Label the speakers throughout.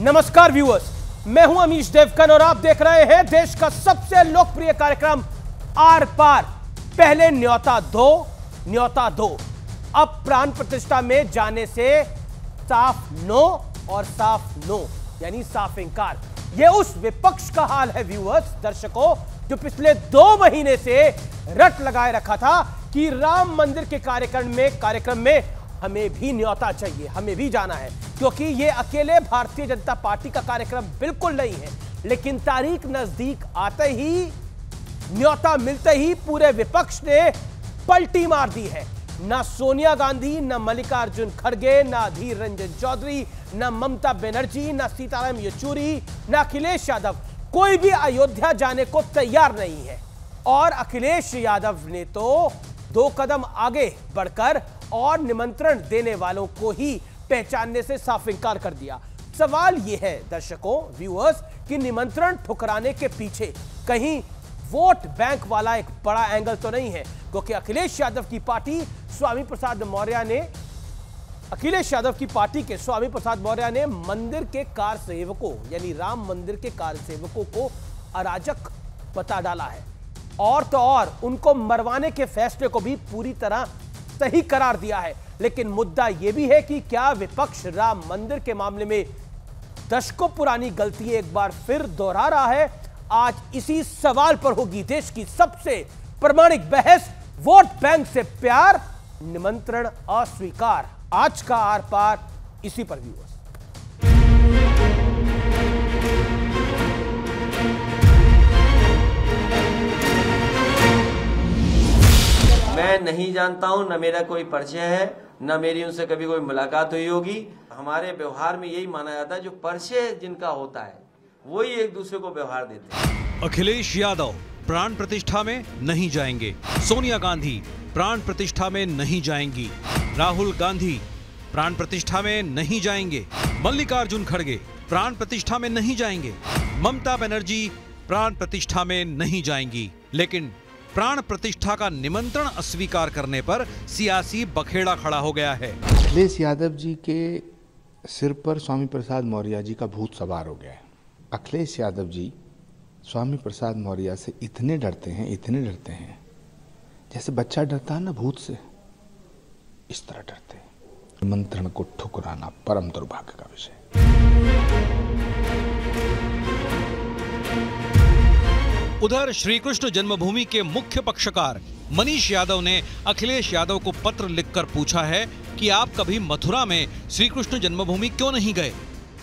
Speaker 1: नमस्कार व्यूअर्स मैं हूं अमीश देवकन और आप देख रहे हैं देश का सबसे लोकप्रिय कार्यक्रम आर पार पहले न्योता दो न्योता दो अब प्राण प्रतिष्ठा में जाने से साफ नो और साफ नो यानी साफ इंकार यह उस विपक्ष का हाल है व्यूअर्स दर्शकों जो पिछले दो महीने से रट लगाए रखा था कि राम मंदिर के कार्यक्रम में कार्यक्रम में हमें भी न्योता चाहिए हमें भी जाना है क्योंकि ये अकेले भारतीय जनता पार्टी का कार्यक्रम बिल्कुल नहीं है लेकिन तारीख नजदीक आते ही न्योता मिलते ही पूरे विपक्ष ने पलटी मार दी है ना सोनिया गांधी ना मल्लिकार्जुन खड़गे ना अधीर रंजन चौधरी ना ममता बनर्जी ना सीताराम येचूरी ना अखिलेश यादव कोई भी अयोध्या जाने को तैयार नहीं है और अखिलेश यादव ने तो दो कदम आगे बढ़कर और निमंत्रण देने वालों को ही पहचानने से साफ इंकार कर दिया सवाल यह है दर्शकों व्यूअर्स कि निमंत्रण ठुकराने के पीछे कहीं वोट बैंक वाला एक बड़ा एंगल तो नहीं है क्योंकि अखिलेश यादव की पार्टी स्वामी प्रसाद मौर्य ने अखिलेश यादव की पार्टी के स्वामी प्रसाद मौर्य ने मंदिर के कार सेवकों यानी राम मंदिर के कार सेवकों को अराजक बता डाला है और तो और उनको मरवाने के फैसले को भी पूरी तरह सही करार दिया है लेकिन मुद्दा यह भी है कि क्या विपक्ष राम मंदिर के मामले में दशकों पुरानी गलती एक बार फिर दोहरा रहा है आज इसी सवाल पर होगी देश की सबसे प्रमाणिक बहस वोट बैंक से प्यार निमंत्रण अस्वीकार आज का आर पार इसी पर भी हुआ मैं नहीं जानता हूँ न मेरा कोई परिचय है न मेरी उनसे कभी कोई मुलाकात हुई होगी हमारे व्यवहार में यही माना जाता है जो परिचय जिनका होता है वही एक दूसरे को व्यवहार देते
Speaker 2: हैं अखिलेश यादव प्राण प्रतिष्ठा में नहीं जाएंगे सोनिया गांधी प्राण प्रतिष्ठा में नहीं जाएंगी राहुल गांधी प्राण प्रतिष्ठा में नहीं जाएंगे मल्लिकार्जुन खड़गे प्राण प्रतिष्ठा में नहीं जाएंगे ममता बनर्जी प्राण प्रतिष्ठा में नहीं जाएंगी लेकिन प्राण प्रतिष्ठा का निमंत्रण अस्वीकार करने पर सियासी बखेड़ा खड़ा हो गया है
Speaker 3: अखिलेश यादव जी के सिर पर स्वामी प्रसाद मौर्य जी का भूत सवार हो गया है अखिलेश यादव जी स्वामी प्रसाद मौर्य से इतने डरते हैं इतने डरते हैं जैसे बच्चा डरता है ना भूत से इस तरह डरते निमंत्रण को ठुकराना परम दुर्भाग्य का विषय
Speaker 2: उधर श्रीकृष्ण जन्मभूमि के मुख्य पक्षकार मनीष यादव ने अखिलेश यादव को पत्र लिखकर पूछा है कि आप कभी मथुरा में श्रीकृष्ण जन्मभूमि क्यों नहीं गए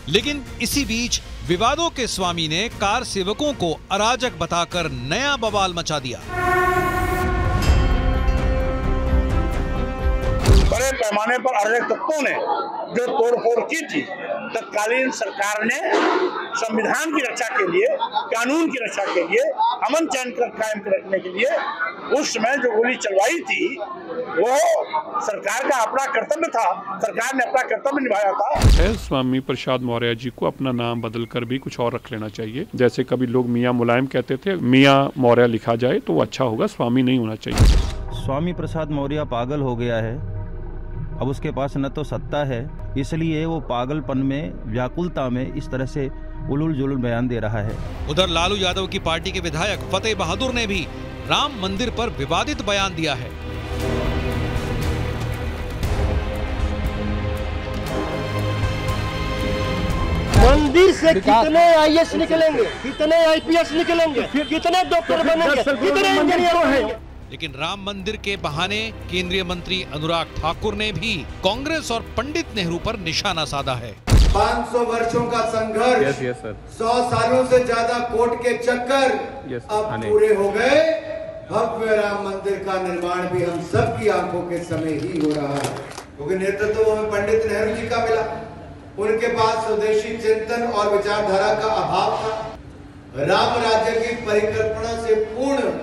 Speaker 2: लेकिन इसी बीच विवादों के स्वामी ने कार सेवकों को अराजक बताकर नया बवाल मचा दिया बड़े पैमाने पर अराजक तत्वों ने जो तोड़फोड़ की थी तत्कालीन
Speaker 4: सरकार ने संविधान की रक्षा के लिए कानून की रक्षा के लिए अमन चैन कायम रखने के लिए उस समय जो गोली चलवाई थी वो सरकार का अपना कर्तव्य था सरकार ने अपना कर्तव्य निभाया था स्वामी प्रसाद मौर्य जी को अपना नाम बदल कर भी कुछ और रख लेना चाहिए जैसे कभी लोग मियाँ मुलायम कहते थे मियाँ मौर्य लिखा जाए तो अच्छा होगा स्वामी नहीं होना चाहिए
Speaker 3: स्वामी प्रसाद मौर्य पागल हो गया है अब उसके पास न तो सत्ता है इसलिए वो पागलपन में व्याकुलता में इस तरह से उलुल जुलुल बयान दे रहा है
Speaker 2: उधर लालू यादव की पार्टी के विधायक फतेह बहादुर ने भी राम मंदिर पर विवादित बयान दिया है
Speaker 1: मंदिर से कितने आईएएस निकलेंगे कितने आईपीएस निकलेंगे कितने डॉक्टर तो बनेंगे कितने इंजीनियर तो हैं
Speaker 2: लेकिन राम मंदिर के बहाने केंद्रीय मंत्री अनुराग ठाकुर ने भी कांग्रेस और पंडित नेहरू पर निशाना साधा है
Speaker 3: 500 वर्षों का संघर्ष yes, yes, सौ सालों से ज्यादा कोर्ट के चक्कर
Speaker 1: yes, अब हाँ, पूरे
Speaker 3: हो गए भव्य राम मंदिर का निर्माण भी हम सब की आंखों के समय ही हो रहा है क्योंकि नेतृत्व तो हमें पंडित नेहरू जी का मिला उनके
Speaker 1: पास स्वदेशी चिंतन और विचारधारा का अभाव था राम राज्य की
Speaker 3: परिकल्पना से पूर्ण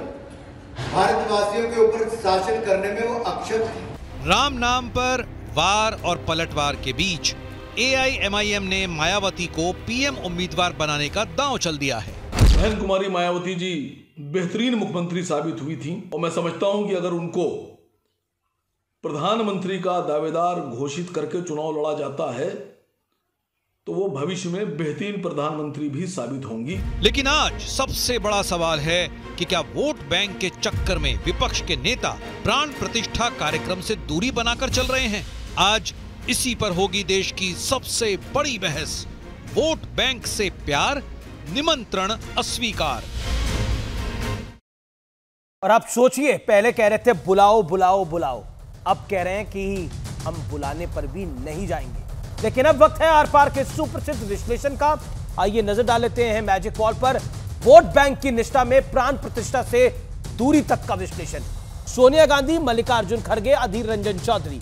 Speaker 3: भारतवासियों के ऊपर शासन करने में वो अक्षम है
Speaker 2: राम नाम पर वार और पलटवार के बीच एआईएमआईएम ने मायावती को पीएम उम्मीदवार बनाने का दांव चल दिया है बहन कुमारी मायावती जी
Speaker 5: बेहतरीन मुख्यमंत्री साबित हुई थी और मैं समझता हूं कि अगर उनको प्रधानमंत्री का दावेदार घोषित करके चुनाव लड़ा जाता है तो वो भविष्य
Speaker 2: में बेहतरीन प्रधानमंत्री भी साबित होंगी लेकिन आज सबसे बड़ा सवाल है कि क्या वोट बैंक के चक्कर में विपक्ष के नेता प्राण प्रतिष्ठा कार्यक्रम से दूरी बनाकर चल रहे हैं आज इसी पर होगी देश की सबसे बड़ी बहस वोट बैंक से प्यार निमंत्रण अस्वीकार
Speaker 1: और आप सोचिए पहले कह रहे थे बुलाओ बुलाओ बुलाओ अब कह रहे हैं कि हम बुलाने पर भी नहीं जाएंगे लेकिन अब वक्त है आर पार के सुप्रसिद्ध विश्लेषण का आइए नजर डाल लेते हैं मैजिक वॉल पर वोट बैंक की निष्ठा में प्राण प्रतिष्ठा से दूरी तक का विश्लेषण सोनिया गांधी मल्लिकार्जुन खड़गे अधीर रंजन चौधरी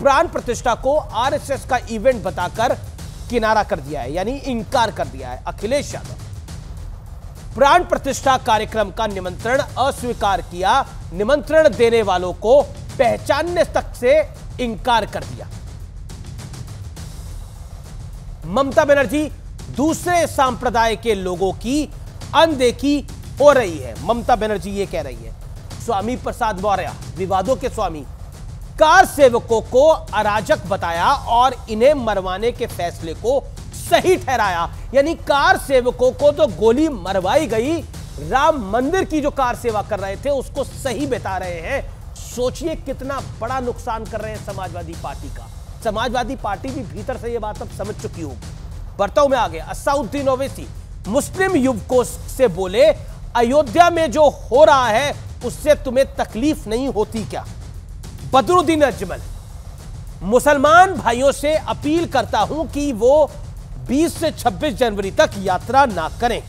Speaker 1: प्राण प्रतिष्ठा को आरएसएस का इवेंट बताकर किनारा कर दिया है यानी इंकार कर दिया है अखिलेश यादव प्राण प्रतिष्ठा कार्यक्रम का निमंत्रण अस्वीकार किया निमंत्रण देने वालों को पहचानने तक से इंकार कर दिया ममता बनर्जी दूसरे संप्रदाय के लोगों की अनदेखी हो रही है ममता बनर्जी ये कह रही है स्वामी प्रसाद मौर्य विवादों के स्वामी कार सेवकों को अराजक बताया और इन्हें मरवाने के फैसले को सही ठहराया यानी कार सेवकों को तो गोली मरवाई गई राम मंदिर की जो कार सेवा कर रहे थे उसको सही बता रहे हैं सोचिए कितना बड़ा नुकसान कर रहे हैं समाजवादी पार्टी का समाजवादी पार्टी भी भीतर से ये बात अब समझ चुकी होगी बर्ताव में आ गया असाउद्दीन ओवैसी मुस्लिम युवकों से बोले अयोध्या में जो हो रहा है उससे तुम्हें तकलीफ नहीं होती क्या बदरुद्दीन अजमल मुसलमान भाइयों से अपील करता हूं कि वो 20 से 26 जनवरी तक यात्रा ना करें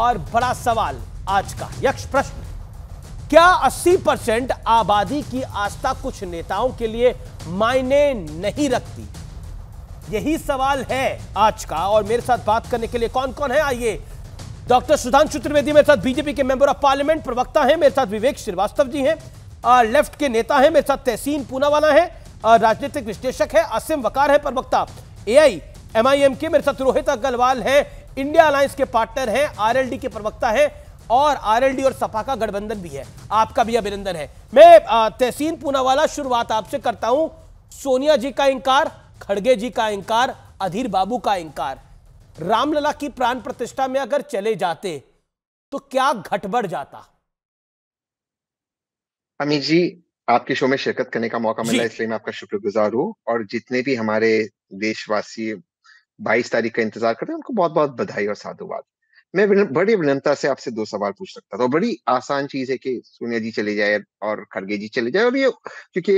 Speaker 1: और बड़ा सवाल आज का यक्ष प्रश्न क्या 80 परसेंट आबादी की आस्था कुछ नेताओं के लिए मायने नहीं रखती यही सवाल है आज का और मेरे साथ बात करने के लिए कौन कौन है आइए डॉक्टर सुधांशु त्रिवेदी मेरे साथ बीजेपी के मेंबर ऑफ पार्लियामेंट प्रवक्ता हैं मेरे साथ विवेक श्रीवास्तव जी हैं लेफ्ट के नेता हैं मेरे साथ तहसीन पूनावाला है राजनीतिक विश्लेषक है असिम वकार है प्रवक्ता आई एम के मेरे साथ रोहित अग्रवाल है इंडिया अलायंस के पार्टनर हैं आरएलडी के प्रवक्ता हैं और आरएलडी और सपा का गठबंधन भी है आपका भी अभिनंदन है मैं तहसीन पूनावाला शुरुआत आपसे करता हूं सोनिया जी का इंकार खड़गे जी का इंकार अधीर बाबू का इंकार रामलला की प्राण प्रतिष्ठा में अगर चले जाते तो क्या घटबड़ जाता
Speaker 6: अमित जी आपके शो में शिरकत करने का मौका मिला इसलिए मैं आपका शुक्रगुजार हूँ और जितने भी हमारे देशवासी 22 तारीख का इंतजार कर रहे हैं उनको बहुत बहुत बधाई और साधुवाद मैं बड़ी विनमता से आपसे दो सवाल पूछ सकता था बड़ी आसान चीज है कि सोनिया जी चले जाए और खड़गे जी चले जाए और ये क्योंकि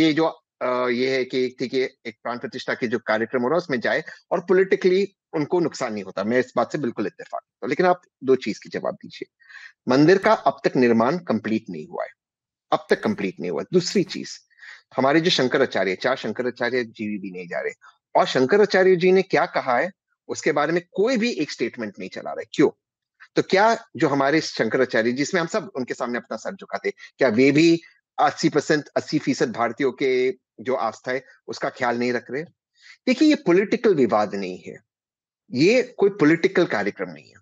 Speaker 6: ये जो ये है कि ठीक है एक प्राण प्रतिष्ठा के जो कार्यक्रम हो रहा है उसमें जाए और पोलिटिकली उनको नुकसान नहीं होता मैं इस बात से बिल्कुल इतफाक हूँ तो लेकिन आप दो चीज की जवाब दीजिए मंदिर का अब तक निर्माण कंप्लीट नहीं हुआ है अब तक कंप्लीट नहीं हुआ दूसरी चीज हमारे जो शंकराचार्य चार शंकराचार्य जी भी नहीं जा रहे और शंकराचार्य जी ने क्या कहा है उसके बारे में कोई भी एक स्टेटमेंट नहीं चला रहा है क्यों तो क्या जो हमारे शंकराचार्य जिसमें हम सब उनके सामने अपना सर झुकाते क्या वे भी अस्सी परसेंट अस्सी फीसद भारतीयों के जो आस्था है उसका ख्याल नहीं रख रहे देखिए ये पॉलिटिकल विवाद नहीं है ये कोई पॉलिटिकल कार्यक्रम नहीं है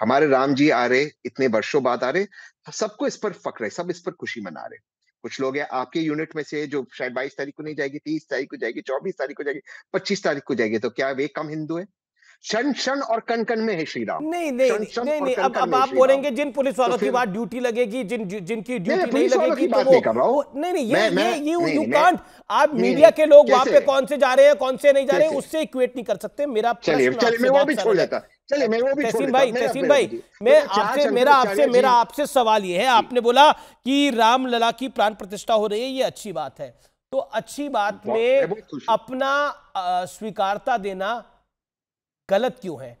Speaker 6: हमारे राम जी आ रहे इतने वर्षों बाद आ रहे सबको इस पर फक रहे सब इस पर खुशी मना रहे कुछ लोग हैं आपके यूनिट में से जो शायद बाईस तारीख को नहीं जाएगी तीस तारीख को जाएगी चौबीस तारीख को जाएगी पच्चीस तारीख को जाएगी तो क्या वे कम हिंदू है क्षण क्षण और कण कण में है श्री राम नहीं नहीं शन, शन नहीं, नहीं अब अब आप बोलेंगे जिन पुलिस तो वालों की बात ड्यूटी
Speaker 1: लगेगी जिन जिनकी ड्यूटी नहीं लगेगी तो वो नहीं नहीं ये ये यू यू कांट आप मीडिया के लोग वहां पे कौन से जा रहे हैं कौन से नहीं जा रहे हैं उससे इक्वेट नहीं कर सकते मेरा वो भी छोड़ तहसीन भाई तहसीन भाई मैं आपसे मेरा आपसे मेरा आपसे सवाल ये है आपने बोला कि राम लला की प्राण प्रतिष्ठा हो रही है ये अच्छी बात है तो अच्छी बात में अपना स्वीकारता देना गलत क्यों है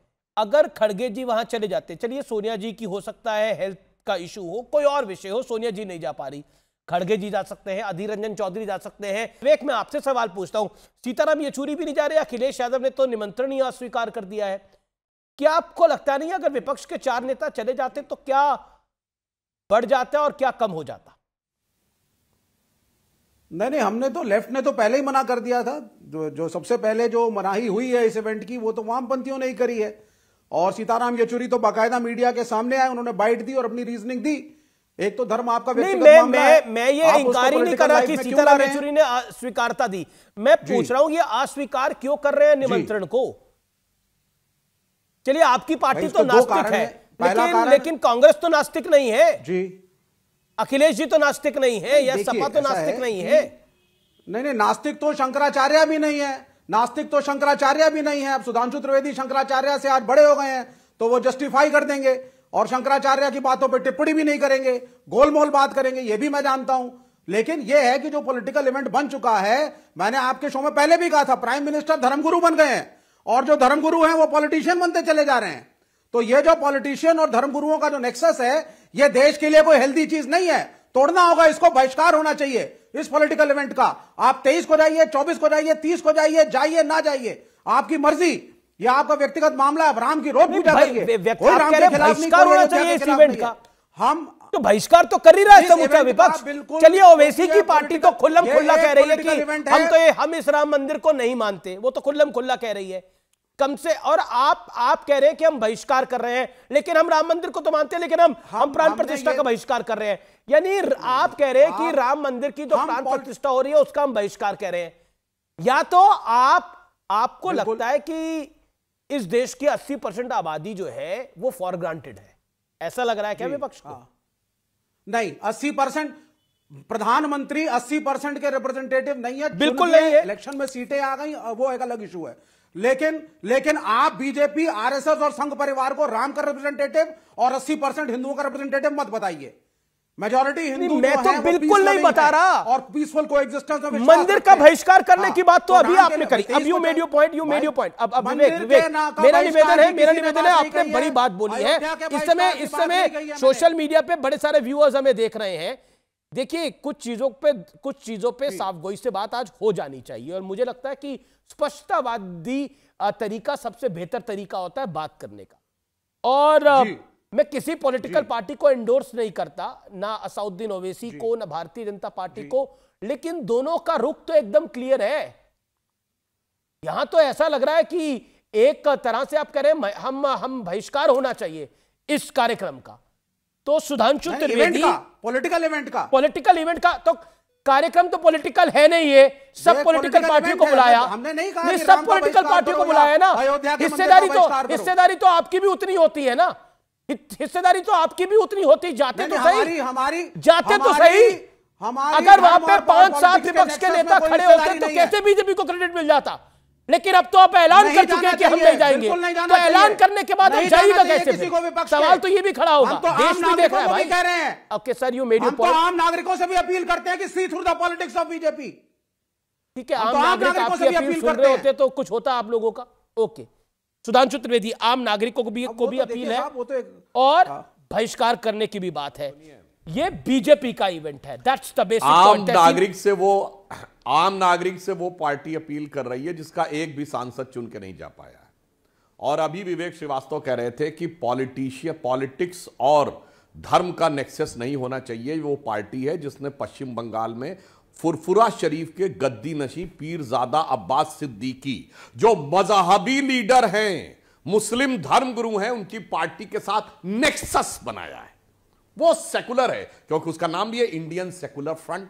Speaker 1: अगर खड़गे जी वहां चले जाते चलिए सोनिया जी की हो सकता है हेल्थ का इशू हो कोई और विषय हो सोनिया जी नहीं जा पा रही खड़गे जी जा सकते हैं अधीर रंजन चौधरी जा सकते हैं विवेक मैं आपसे सवाल पूछता हूं सीताराम येचूरी भी नहीं जा रहे अखिलेश यादव ने तो निमंत्रण ही अस्वीकार कर दिया है क्या आपको लगता नहीं अगर विपक्ष के चार नेता चले जाते तो क्या बढ़ जाता और क्या कम हो जाता नहीं नहीं हमने तो लेफ्ट
Speaker 3: ने तो पहले ही मना कर दिया था जो जो सबसे पहले जो मनाही हुई है इस इवेंट की वो तो वामपंथियों ने ही करी है और सीताराम येचुरी तो बाकायदा मीडिया के सामने आए उन्होंने बाइट दी और अपनी रीजनिंग दी एक तो धर्म आपका नहीं मैं मैं मैं ये ही नहीं कर रहा कि सीताराम येचुरी ने
Speaker 1: स्वीकारता दी मैं पूछ रहा हूं ये अस्वीकार क्यों कर रहे हैं निमंत्रण को चलिए आपकी पार्टी तो नास्तिक है लेकिन कांग्रेस तो नास्तिक नहीं है जी अखिलेश जी तो नास्तिक नहीं है या सपा तो नास्तिक नहीं है नहीं नहीं
Speaker 3: नास्तिक तो शंकराचार्य भी नहीं है नास्तिक तो शंकराचार्य भी नहीं है अब सुधांशु त्रिवेदी शंकराचार्य से आज बड़े हो गए हैं तो वो जस्टिफाई कर देंगे और शंकराचार्य की बातों पर टिप्पणी भी नहीं करेंगे गोलमोल बात करेंगे ये भी मैं जानता हूं लेकिन यह है कि जो पॉलिटिकल इवेंट बन चुका है मैंने आपके शो में पहले भी कहा था प्राइम मिनिस्टर धर्मगुरु बन गए हैं और जो धर्मगुरु हैं वो पॉलिटिशियन बनते चले जा रहे हैं तो ये जो पॉलिटिशियन और धर्मगुरुओं का जो नेक्सस है ये देश के लिए कोई हेल्दी चीज नहीं है तोड़ना होगा इसको बहिष्कार होना चाहिए इस पॉलिटिकल इवेंट का आप तेईस को जाइए चौबीस को जाइए तीस को जाइए जाइए ना जाइए आपकी मर्जी ये आपका व्यक्तिगत मामला है राम की रोक पूजा करिए कोई राम के खिलाफ नहीं होना चाहिए इस इवेंट का हम
Speaker 1: तो बहिष्कार तो कर ही रहा है समूचा विपक्ष चलिए ओवैसी की पार्टी तो खुल्लम खुल्ला कह रही है कि हम तो ये हम इस राम मंदिर को नहीं मानते वो तो खुल्लम खुल्ला कह रही है कम से और आप आप कह रहे हैं कि हम बहिष्कार कर रहे हैं लेकिन हम राम मंदिर को तो मानते हैं लेकिन हम हम प्राण प्रतिष्ठा का बहिष्कार कर रहे हैं यानी आप कह रहे हैं कि राम मंदिर की जो प्राण प्रतिष्ठा हो रही है उसका हम बहिष्कार कह रहे हैं या तो आप आपको लगता है कि इस देश की 80 परसेंट आबादी जो है वो फॉर ग्रांटेड है ऐसा लग रहा है क्या विपक्ष को हाँ।
Speaker 3: नहीं 80 परसेंट प्रधानमंत्री 80 परसेंट के रिप्रेजेंटेटिव नहीं है बिल्कुल नहीं है इलेक्शन में सीटें आ गई वो एक अलग इशू है लेकिन लेकिन आप बीजेपी आरएसएस और संघ परिवार को राम का रिप्रेजेंटेटिव और 80 परसेंट हिंदुओं का रिप्रेजेंटेटिव मत बताइए मेजोरिटी हिंदू मैं तो बिल्कुल नहीं बता रहा और पीसफुल को एग्जिस्टेंस मंदिर का बहिष्कार
Speaker 1: करने हाँ, की बात तो, तो अभी आपने करी अब you made you point you made you point अब अब मेरा निवेदन है मेरा निवेदन है आपने बड़ी बात बोली है इस समय इस समय सोशल मीडिया पे बड़े सारे व्यूअर्स हमें देख रहे हैं देखिए कुछ चीजों पे कुछ चीजों पे साफ गोई से बात आज हो जानी चाहिए और मुझे लगता है कि स्पष्टतावादी तरीका सबसे बेहतर तरीका होता है बात करने का और मैं किसी पॉलिटिकल पार्टी को एंडोर्स नहीं करता ना असाउद्दीन ओवैसी को ना भारतीय जनता पार्टी को लेकिन दोनों का रुख तो एकदम क्लियर है यहां तो ऐसा लग रहा है कि एक तरह से आप कह रहे हैं हम हम बहिष्कार होना चाहिए इस कार्यक्रम का तो सुधांशु त्रिवेदी पॉलिटिकल इवेंट का पॉलिटिकल इवेंट का तो कार्यक्रम तो पॉलिटिकल है नहीं है सब पॉलिटिकल पार्टियों को बुलाया हमने नहीं कहा सब पॉलिटिकल पार्टियों को बुलाया ना हिस्सेदारी तो हिस्सेदारी तो आपकी भी उतनी होती है ना हिस्सेदारी तो आपकी भी उतनी होती जाते तो सही
Speaker 3: हमारी जाते तो सही अगर वहां पर पांच सात विपक्ष के नेता खड़े होते तो कैसे
Speaker 1: बीजेपी को क्रेडिट मिल जाता लेकिन अब तो आप ऐलान कर चुके हैं कि हम नहीं जाएंगे तो ऐलान करने के बाद जाएगा कैसे किसी को सवाल तो ये भी खड़ा होगा हम तो देश भी देख रहा भाई कह रहे हैं ओके सर यू मेड तो आम नागरिकों
Speaker 3: से भी अपील करते हैं कि see through the politics of BJP
Speaker 1: ठीक है तो आम नागरिक आपकी अपील सुन रहे होते तो कुछ होता आप लोगों का ओके सुधांशु त्रिवेदी आम नागरिकों को भी को भी तो अपील है तो और हाँ। बहिष्कार करने की भी बात है ये बीजेपी का इवेंट है दैट्स द बेसिक आम नागरिक
Speaker 4: से वो आम नागरिक से वो पार्टी अपील कर रही है जिसका एक भी सांसद चुन के नहीं जा पाया और अभी विवेक श्रीवास्तव कह रहे थे कि पॉलिटिशियन पॉलिटिक्स और धर्म का नेक्सेस नहीं होना चाहिए वो पार्टी है जिसने पश्चिम बंगाल में फुरफुरा शरीफ के गद्दी नशी पीरजादा अब्बास सिद्दीकी जो मजहबी लीडर हैं मुस्लिम धर्म गुरु हैं उनकी पार्टी के साथ नेक्सस बनाया है वो सेकुलर है क्योंकि उसका नाम भी है इंडियन सेकुलर फ्रंट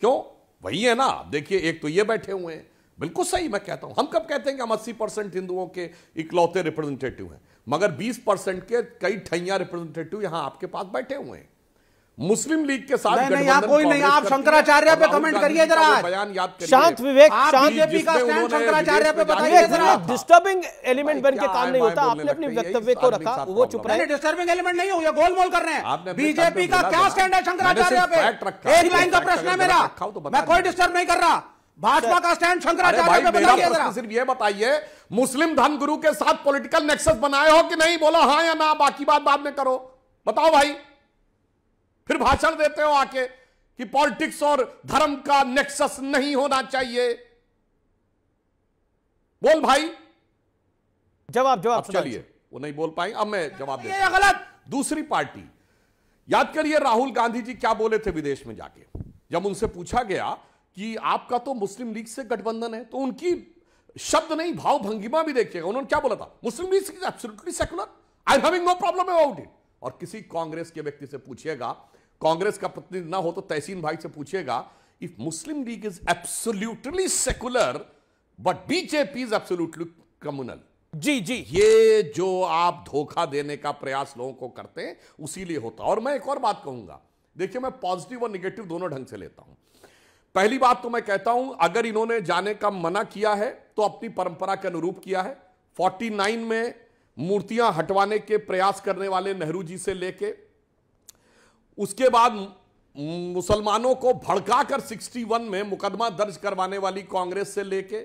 Speaker 4: क्यों वही है ना देखिए एक तो ये बैठे हुए हैं बिल्कुल सही मैं कहता हूं हम कब कहते हैं कि हम अस्सी परसेंट हिंदुओं के इकलौते रिप्रेजेंटेटिव हैं मगर बीस परसेंट के कई ठैया रिप्रेजेंटेटिव यहां आपके पास बैठे हुए हैं मुस्लिम लीग के साथ नहीं, नहीं आप कोई नहीं आप शंकराचार्य पे कमेंट करिए जरा
Speaker 3: शांत विवेक शांत का शंकराचार्य पे बताइए जरा
Speaker 1: डिस्टर्बिंग एलिमेंट बन के काम नहीं होता आपने अपने वक्तव्य को रखा वो चुप रहे डिस्टर्बिंग एलिमेंट नहीं हो गया गोलमोल कर रहे हैं बीजेपी का क्या स्टैंड
Speaker 3: है शंकराचार्य पे एक लाइन का प्रश्न है मेरा तो मैं कोई डिस्टर्ब नहीं कर रहा
Speaker 4: भाजपा का स्टैंड शंकराचार्य पे बताइए सिर्फ ये बताइए मुस्लिम धन गुरु के साथ पॉलिटिकल नेक्सस बनाए हो कि नहीं बोला हाँ या ना बाकी बात बाद में करो बताओ भाई फिर भाषण देते हो आके कि पॉलिटिक्स और धर्म का नेक्सस नहीं होना चाहिए बोल भाई जवाब जवाब चलिए वो नहीं बोल पाए अब मैं जवाब दे गलत दूसरी पार्टी याद करिए राहुल गांधी जी क्या बोले थे विदेश में जाके जब उनसे पूछा गया कि आपका तो मुस्लिम लीग से गठबंधन है तो उनकी शब्द नहीं भाव भंगिमा भी देखिएगा उन्होंने क्या बोला था Muslim League absolutely secular I having no problem about it और किसी कांग्रेस के व्यक्ति से पूछिएगा कांग्रेस का प्रतिनिधि ना हो तो तहसीन भाई से पूछिएगा if Muslim League is absolutely secular but BJP is absolutely communal जी जी ये जो आप धोखा देने का प्रयास लोगों को करते हैं उसी लिए होता और मैं एक और बात कहूंगा देखिए मैं पॉजिटिव और निगेटिव दोनों ढंग से लेता हूं पहली बात तो मैं कहता हूं अगर इन्होंने जाने का मना किया है तो अपनी परंपरा के अनुरूप किया है 49 में मूर्तियां हटवाने के प्रयास करने वाले नेहरू जी से लेके उसके बाद मुसलमानों को भड़काकर 61 में मुकदमा दर्ज करवाने वाली कांग्रेस से लेके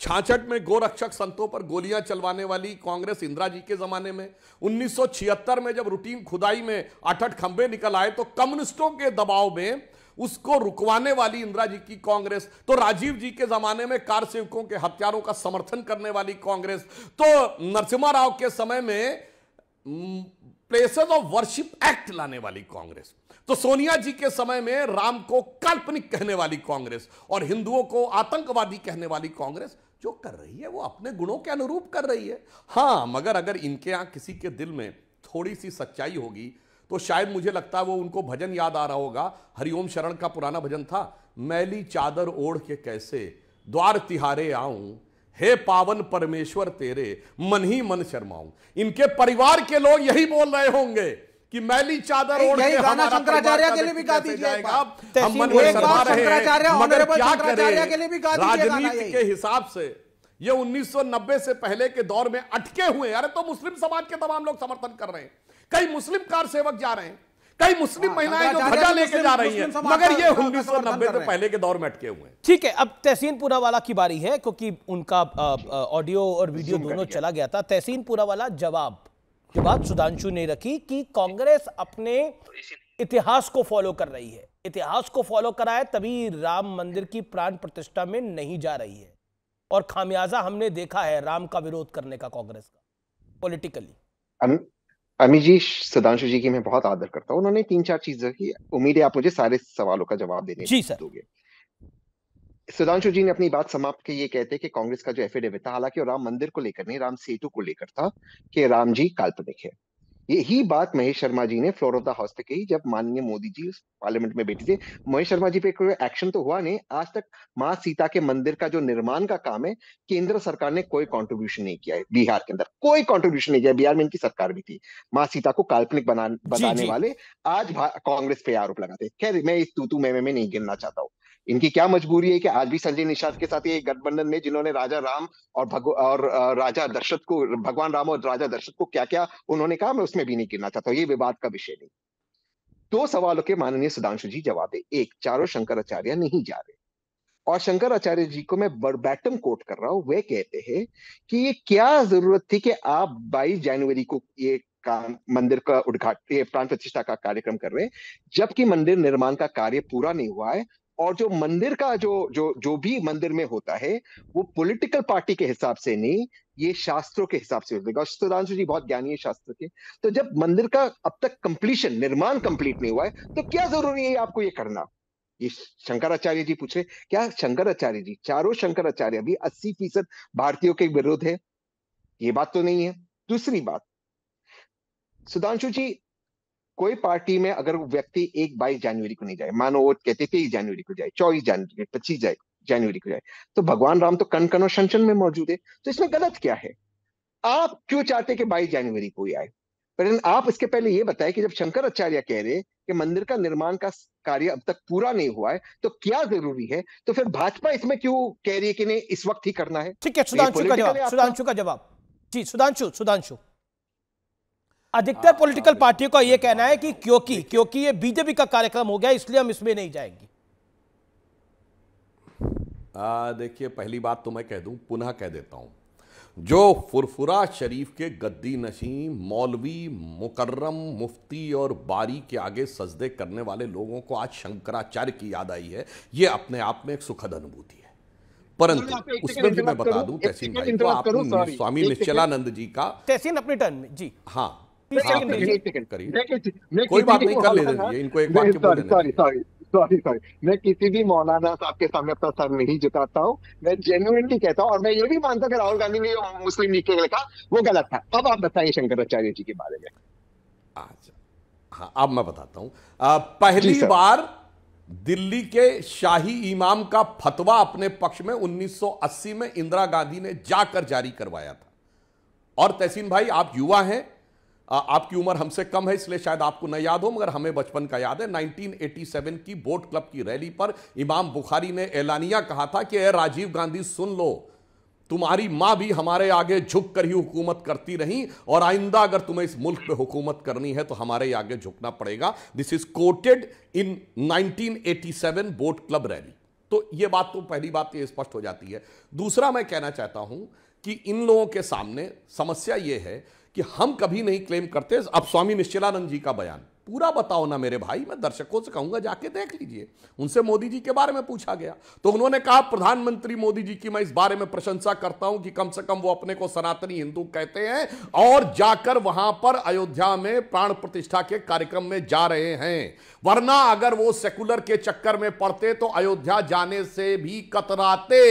Speaker 4: छाछठ में गोरक्षक संतों पर गोलियां चलवाने वाली कांग्रेस इंदिरा जी के जमाने में 1976 में जब रूटीन खुदाई में अठहठ खंबे निकल आए तो कम्युनिस्टों के दबाव में उसको रुकवाने वाली इंदिरा जी की कांग्रेस तो राजीव जी के जमाने में कार सेवकों के हथियारों का समर्थन करने वाली कांग्रेस तो नरसिम्हा राव के समय में प्लेसेस ऑफ वर्शिप एक्ट लाने वाली कांग्रेस तो सोनिया जी के समय में राम को काल्पनिक कहने वाली कांग्रेस और हिंदुओं को आतंकवादी कहने वाली कांग्रेस जो कर रही है वो अपने गुणों के अनुरूप कर रही है हाँ मगर अगर इनके यहां किसी के दिल में थोड़ी सी सच्चाई होगी तो शायद मुझे लगता है वो उनको भजन याद आ रहा होगा हरिओम शरण का पुराना भजन था मैली चादर ओढ़ के कैसे द्वार तिहारे आऊं हे पावन परमेश्वर तेरे मन ही मन शर्माऊं इनके परिवार के लोग यही बोल रहे होंगे कि मैली चादर शंकराचार्य के लिए भी गा दीजिए हम मन राजनीति के हिसाब से ये 1990 से पहले के दौर में अटके हुए अरे तो मुस्लिम समाज के तमाम लोग समर्थन कर रहे हैं कई मुस्लिम कार सेवक जा रहे हैं कई मुस्लिम हाँ, महिलाएं जो ध्वजा लेके जा रही हैं मगर ये उन्नीस सौ नब्बे से पहले के दौर में अटके हुए
Speaker 1: हैं ठीक है अब तहसीन पूनावाला की बारी है क्योंकि उनका ऑडियो और वीडियो दोनों चला गया था तहसीन पूनावाला जवाब ये बात सुधांशु ने रखी कि कांग्रेस अपने इतिहास को फॉलो कर रही है इतिहास को फॉलो करा है तभी राम मंदिर की प्राण प्रतिष्ठा में नहीं जा रही है और खामियाजा हमने देखा है राम का विरोध करने का कांग्रेस का पॉलिटिकली
Speaker 6: अमी जी सुधांशु जी की मैं बहुत आदर करता हूँ उन्होंने तीन चार चीजें की उम्मीद है आप मुझे सारे सवालों का जवाब देने जी सर दोगे सुधांशु जी ने अपनी बात समाप्त के ये कहते कि कांग्रेस का जो एफिडेविट था हालांकि राम मंदिर को लेकर नहीं राम सेतु को लेकर था कि राम जी काल्पनिक है यही बात महेश शर्मा जी ने द हाउस पे कही जब माननीय मोदी जी पार्लियामेंट में बैठे थे महेश शर्मा जी पे कोई एक्शन तो हुआ नहीं आज तक माँ सीता के मंदिर का जो निर्माण का काम है केंद्र सरकार ने कोई कंट्रीब्यूशन नहीं किया है बिहार के अंदर कोई कंट्रीब्यूशन नहीं किया बिहार में इनकी सरकार भी थी माँ सीता को काल्पनिक बना बताने वाले आज कांग्रेस पे आरोप लगाते खैर मैं इस तू तू मैं, मैं, मैं नहीं गिरना चाहता हूँ इनकी क्या मजबूरी है कि आज भी संजय निषाद के साथ ये गठबंधन में जिन्होंने राजा राम और और राजा दशरथ को भगवान राम और राजा दशरथ को क्या क्या उन्होंने कहा मैं उसमें भी नहीं गिरना चाहता ये विवाद का विषय नहीं दो सवालों के माननीय सुधांशु जी जवाब है एक चारों शंकराचार्य नहीं जा रहे और शंकराचार्य जी को मैं बर्बैटम कोट कर रहा हूं वे कहते हैं कि ये क्या जरूरत थी कि आप 22 जनवरी को ये काम मंदिर का उद्घाटन प्राण प्रतिष्ठा का कार्यक्रम कर रहे हैं जबकि मंदिर निर्माण का कार्य पूरा नहीं हुआ है और जो मंदिर का जो जो जो भी मंदिर में होता है वो पॉलिटिकल पार्टी के हिसाब से नहीं ये शास्त्रों के हिसाब से होता है सुधांशु जी बहुत ज्ञानी है शास्त्र के तो जब मंदिर का अब तक कंप्लीशन निर्माण कंप्लीट नहीं हुआ है तो क्या जरूरी है आपको ये करना ये शंकराचार्य जी पूछे क्या शंकराचार्य जी चारों शंकराचार्य अभी अस्सी फीसद भारतीयों के विरोध है ये बात तो नहीं है दूसरी बात सुधांशु जी कोई पार्टी में अगर व्यक्ति एक बाईस जनवरी को नहीं जाए मानो वो कहते तेईस जनवरी को जाए चौबीस जनवरी को पच्चीस जाए जनवरी को जाए तो भगवान राम तो कन कन और शनशन में मौजूद है तो इसमें गलत क्या है आप क्यों चाहते कि बाईस जनवरी को ही आए पर आप इसके पहले ये बताएं कि जब शंकर आचार्य कह रहे हैं कि मंदिर का निर्माण का कार्य अब तक पूरा नहीं हुआ है तो क्या जरूरी है तो फिर भाजपा इसमें क्यों कह रही है कि नहीं इस वक्त ही करना है ठीक है तो सुधांशु का जवाब सुधांशु का जवाब जी सुधांशु
Speaker 1: सुधांशु अधिकतर पॉलिटिकल हाँ, हाँ, पार्टियों का यह हाँ, कहना है कि क्योंकि क्योंकि ये बीजेपी का कार्यक्रम हो गया इसलिए हम इसमें नहीं जाएंगे
Speaker 4: देखिए पहली बात तो मैं कह दूं पुनः कह देता हूं जो फुरफुरा शरीफ के गद्दी नशी मौलवी मुकर्रम मुफ्ती और बारी के आगे सजदे करने वाले लोगों को आज शंकराचार्य की याद आई है ये अपने आप में एक सुखद अनुभूति है
Speaker 1: परंतु उसमें भी मैं बता दूं तहसीन भाई को आप स्वामी निश्चलानंद जी का तहसीन अपने टर्न में जी हाँ कोई बात नहीं कर ले इनको एक बात सॉरी
Speaker 6: सॉरी सॉरी सॉरी मैं किसी भी मौलाना साहब के सामने अपना सर नहीं जुटाता हूँ मैं जेन्युनली कहता हूँ और मैं ये भी मानता हूँ कि राहुल गांधी ने जो मुस्लिम लीग के लिखा वो गलत था अब आप बताइए शंकराचार्य जी के बारे में
Speaker 4: अच्छा हाँ अब मैं बताता हूँ पहली बार दिल्ली के शाही इमाम का फतवा अपने पक्ष में 1980 में इंदिरा गांधी ने जाकर जारी करवाया था और तहसीन भाई आप युवा हैं आपकी उम्र हमसे कम है इसलिए शायद आपको न याद हो मगर हमें बचपन का याद है 1987 की बोट क्लब की रैली पर इमाम बुखारी ने एलानिया कहा था कि अरे राजीव गांधी सुन लो तुम्हारी माँ भी हमारे आगे झुक कर ही हुकूमत करती रही और आइंदा अगर तुम्हें इस मुल्क पे हुकूमत करनी है तो हमारे आगे झुकना पड़ेगा this is quoted in 1987 boat club rally तो ये बात तो पहली बात तो ये स्पष्ट हो जाती है दूसरा मैं कहना चाहता हूं कि इन लोगों के सामने समस्या ये है कि हम कभी नहीं क्लेम करते अब स्वामी निश्चलानंद जी का बयान पूरा बताओ ना मेरे भाई मैं दर्शकों से कहूंगा जाके देख लीजिए उनसे मोदी जी के बारे में पूछा गया तो उन्होंने कहा प्रधानमंत्री मोदी जी की मैं इस बारे में प्रशंसा करता हूं कि कम से कम वो अपने को सनातनी हिंदू कहते हैं और जाकर वहां पर अयोध्या में प्राण प्रतिष्ठा के कार्यक्रम में जा रहे हैं वरना अगर वो सेकुलर के चक्कर में पड़ते तो अयोध्या जाने से भी कतराते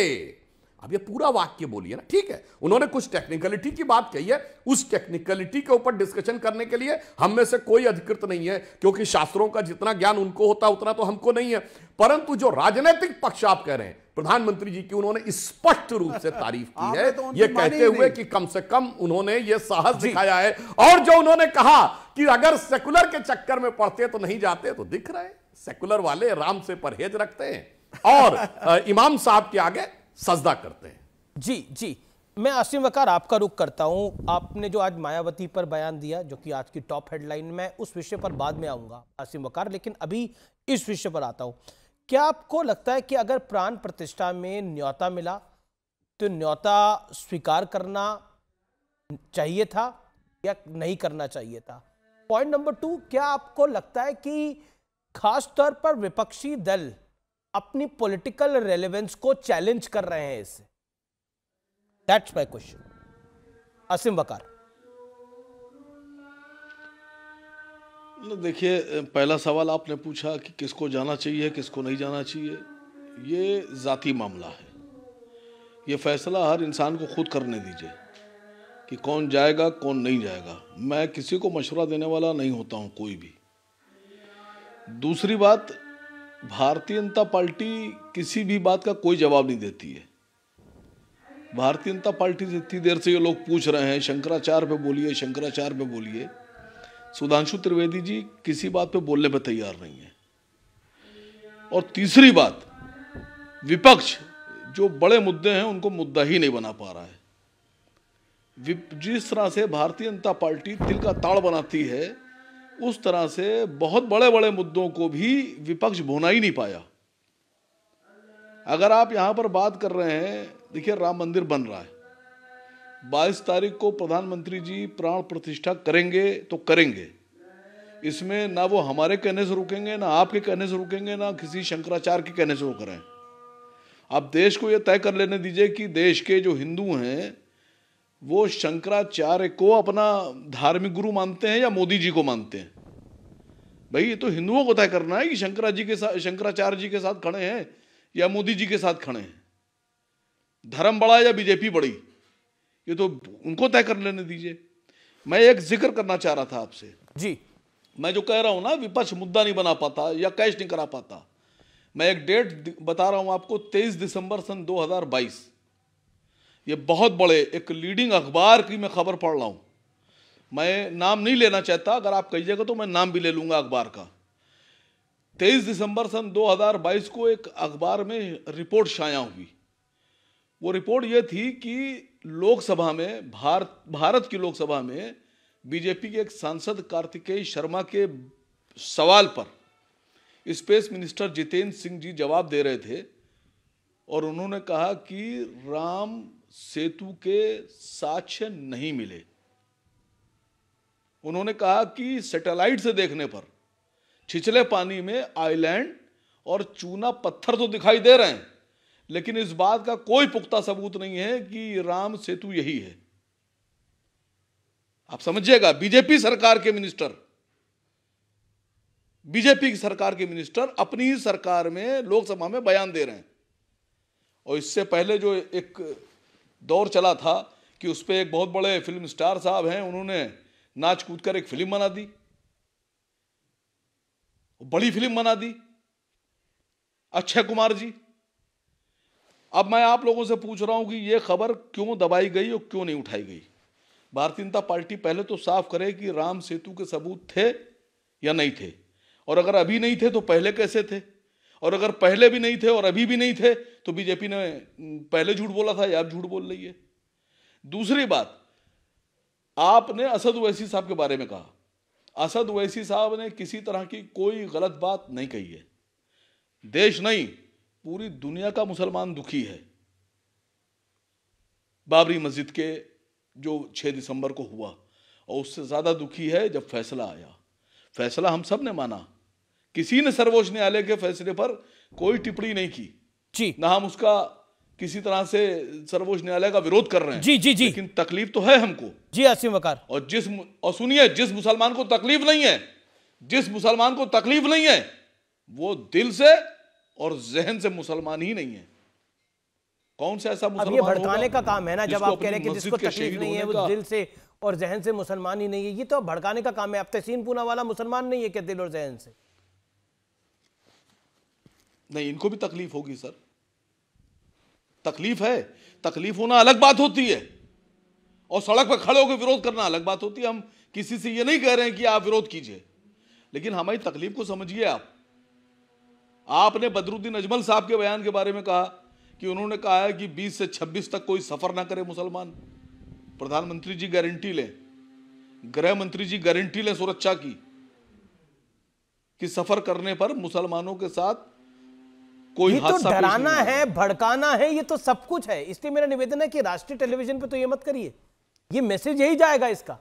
Speaker 4: अब ये पूरा वाक्य बोलिए ना ठीक है उन्होंने कुछ टेक्निकलिटी की बात कही है उस टेक्निकलिटी के ऊपर डिस्कशन करने के लिए हम में से कोई अधिकृत नहीं है क्योंकि शास्त्रों का जितना ज्ञान उनको होता उतना तो हमको नहीं है परंतु जो राजनीतिक पक्ष आप कह रहे हैं प्रधानमंत्री जी की उन्होंने स्पष्ट रूप से तारीफ की है तो ये कहते हुए कि कम से कम उन्होंने ये साहस दिखाया है और जो उन्होंने कहा कि अगर सेकुलर के चक्कर में पड़ते तो नहीं जाते तो दिख रहे सेकुलर वाले राम से परहेज रखते हैं
Speaker 1: और इमाम साहब के आगे सजदा करते हैं जी जी मैं आसिम वकार आपका रुख करता हूं आपने जो आज मायावती पर बयान दिया जो कि आज की टॉप हेडलाइन में उस विषय पर बाद में आऊंगा आसिम वकार लेकिन अभी इस विषय पर आता हूं क्या आपको लगता है कि अगर प्राण प्रतिष्ठा में न्योता मिला तो न्योता स्वीकार करना चाहिए था या नहीं करना चाहिए था पॉइंट नंबर टू क्या आपको लगता है कि खासतौर पर विपक्षी दल अपनी पॉलिटिकल रेलेवेंस को चैलेंज कर रहे हैं इससे दैट्स माय क्वेश्चन असीम बकार देखिए पहला सवाल आपने
Speaker 5: पूछा कि किसको जाना चाहिए किसको नहीं जाना चाहिए ये जाति मामला है ये फैसला हर इंसान को खुद करने दीजिए कि कौन जाएगा कौन नहीं जाएगा मैं किसी को मशवरा देने वाला नहीं होता हूँ कोई भी दूसरी बात भारतीय जनता पार्टी किसी भी बात का कोई जवाब नहीं देती है भारतीय जनता पार्टी से इतनी देर से ये लोग पूछ रहे हैं शंकराचार्य पे बोलिए शंकराचार्य पे बोलिए सुधांशु त्रिवेदी जी किसी बात पे बोलने पे तैयार नहीं है और तीसरी बात विपक्ष जो बड़े मुद्दे हैं उनको मुद्दा ही नहीं बना पा रहा है जिस तरह से भारतीय जनता पार्टी दिल का ताड़ बनाती है उस तरह से बहुत बड़े बड़े मुद्दों को भी विपक्ष भुना ही नहीं पाया अगर आप यहां पर बात कर रहे हैं देखिए राम मंदिर बन रहा है बाईस तारीख को प्रधानमंत्री जी प्राण प्रतिष्ठा करेंगे तो करेंगे इसमें ना वो हमारे कहने से रुकेंगे ना आपके कहने से रुकेंगे ना किसी शंकराचार्य के कहने से रुक रहे हैं आप देश को ये तय कर लेने दीजिए कि देश के जो हिंदू हैं वो शंकराचार्य को अपना धार्मिक गुरु मानते हैं या मोदी जी को मानते हैं भाई ये तो हिंदुओं को तय करना है कि शंकरा जी के साथ शंकराचार्य जी के साथ खड़े हैं या मोदी जी के साथ खड़े हैं धर्म बड़ा या बीजेपी बड़ी ये तो उनको तय कर लेने दीजिए मैं एक जिक्र करना चाह रहा था आपसे जी मैं जो कह रहा हूं ना विपक्ष मुद्दा नहीं बना पाता या कैश नहीं करा पाता मैं एक डेट बता रहा हूँ आपको तेईस दिसंबर सन 2022 ये बहुत बड़े एक लीडिंग अखबार की मैं खबर पढ़ रहा हूँ मैं नाम नहीं लेना चाहता अगर आप कहिएगा तो मैं नाम भी ले लूँगा अखबार का तेईस दिसंबर सन 2022 को एक अखबार में रिपोर्ट छाया हुई वो रिपोर्ट ये थी कि लोकसभा में भारत भारत की लोकसभा में बीजेपी के एक सांसद कार्तिकेय शर्मा के सवाल पर स्पेस मिनिस्टर जितेंद्र सिंह जी जवाब दे रहे थे और उन्होंने कहा कि राम सेतु के साक्ष्य नहीं मिले उन्होंने कहा कि सैटेलाइट से देखने पर छिछले पानी में आइलैंड और चूना पत्थर तो दिखाई दे रहे हैं लेकिन इस बात का कोई पुख्ता सबूत नहीं है कि राम सेतु यही है आप समझिएगा बीजेपी सरकार के मिनिस्टर बीजेपी की सरकार के मिनिस्टर अपनी ही सरकार में लोकसभा में बयान दे रहे हैं और इससे पहले जो एक दौर चला था कि उस पर एक बहुत बड़े फिल्म स्टार साहब हैं उन्होंने नाच कूद कर एक फिल्म बना दी बड़ी फिल्म बना दी अक्षय कुमार जी अब मैं आप लोगों से पूछ रहा हूं कि यह खबर क्यों दबाई गई और क्यों नहीं उठाई गई भारतीय जनता पार्टी पहले तो साफ करे कि राम सेतु के सबूत थे या नहीं थे और अगर अभी नहीं थे तो पहले कैसे थे और अगर पहले भी नहीं थे और अभी भी नहीं थे तो बीजेपी ने पहले झूठ बोला था या आप झूठ बोल रही है दूसरी बात आपने असद ओवैसी साहब के बारे में कहा असद ओवैसी साहब ने किसी तरह की कोई गलत बात नहीं कही है देश नहीं पूरी दुनिया का मुसलमान दुखी है बाबरी मस्जिद के जो 6 दिसंबर को हुआ और उससे ज़्यादा दुखी है जब फैसला आया फैसला हम सब ने माना किसी ने सर्वोच्च न्यायालय के फैसले पर कोई टिप्पणी नहीं की जी ना हम उसका किसी तरह से सर्वोच्च न्यायालय का विरोध कर रहे हैं जी जी जी लेकिन तकलीफ तो है हमको जी असीम वकार और जिस और सुनिए जिस मुसलमान को तकलीफ नहीं है जिस मुसलमान को तकलीफ नहीं है वो दिल से और जहन से मुसलमान ही नहीं है कौन सा ऐसा मुसलमान भड़काने का काम है ना जब आप कह रहे हैं कि जिसको तकलीफ नहीं है वो दिल
Speaker 1: से और जहन से मुसलमान ही नहीं है ये तो भड़काने का काम है अब तहसीन पूना वाला मुसलमान नहीं है क्या दिल और जहन से
Speaker 5: नहीं इनको भी तकलीफ होगी सर तकलीफ है तकलीफ होना अलग बात होती है और सड़क पर खड़े होकर विरोध करना अलग बात होती है हम किसी से ये नहीं कह रहे हैं कि आप विरोध कीजिए लेकिन हमारी तकलीफ को समझिए आप आपने बदरुद्दीन अजमल साहब के बयान के बारे में कहा कि उन्होंने कहा है कि 20 से 26 तक कोई सफर ना करे मुसलमान प्रधानमंत्री जी गारंटी लें गृह मंत्री जी गारंटी लें सुरक्षा की कि सफर करने
Speaker 1: पर मुसलमानों के साथ कोई ये तो डराना है भड़काना है ये तो सब कुछ है इसलिए मेरा निवेदन है कि राष्ट्रीय टेलीविजन पे तो ये मत करिए ये मैसेज यही जाएगा इसका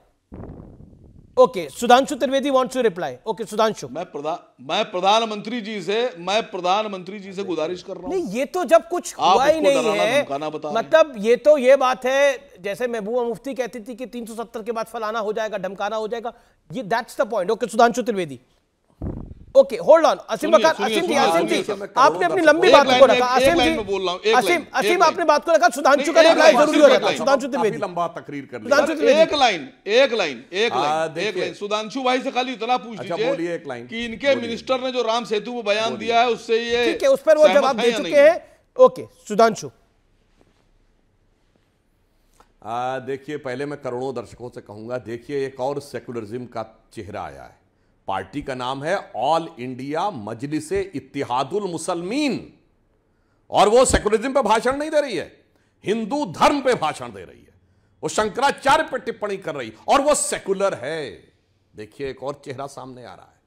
Speaker 1: okay Sudhanshu Trivedi wants to reply okay Sudhanshu मैं प्रधान मैं प्रधानमंत्री जी से मैं प्रधानमंत्री जी से गुजारिश कर रहा हूं नहीं ये तो जब कुछ हुआ ही नहीं है
Speaker 5: मतलब
Speaker 1: ये तो ये बात है जैसे महबूबा मुफ्ती कहती थी कि 370 के बाद फलाना हो जाएगा धमकाना हो जाएगा ये that's the point okay Sudhanshu Trivedi okay hold on Aseem Waqar Aseem जी असीम जी आपने अपनी लंबी बात को रखा असीम जी असीम असीम आपने बात को रखा सुधांशु का रिप्लाई जरूरी हो रहा सुधांशु त्रिवेदी
Speaker 4: लंबा तकरीर कर सुधांशु एक
Speaker 1: लाइन
Speaker 5: एक लाइन एक लाइन हाँ, एक लाइन सुधांशु भाई से खाली इतना पूछ लीजिए अच्छा, कि इनके मिनिस्टर ने जो राम सेतु को बयान दिया है उससे ये ठीक है उस पर वो जवाब दे चुके हैं
Speaker 1: ओके सुधांशु
Speaker 4: देखिए पहले मैं करोड़ों दर्शकों से कहूंगा देखिए एक और सेकुलरिज्म का चेहरा आया है पार्टी का नाम है ऑल इंडिया मजलिस इतिहादुल मुसलमीन और वो सेकुलरिज्म पे भाषण नहीं दे रही है हिंदू धर्म पे भाषण दे रही है वो शंकराचार्य पे टिप्पणी कर रही और वो सेकुलर है देखिए एक और चेहरा सामने आ रहा है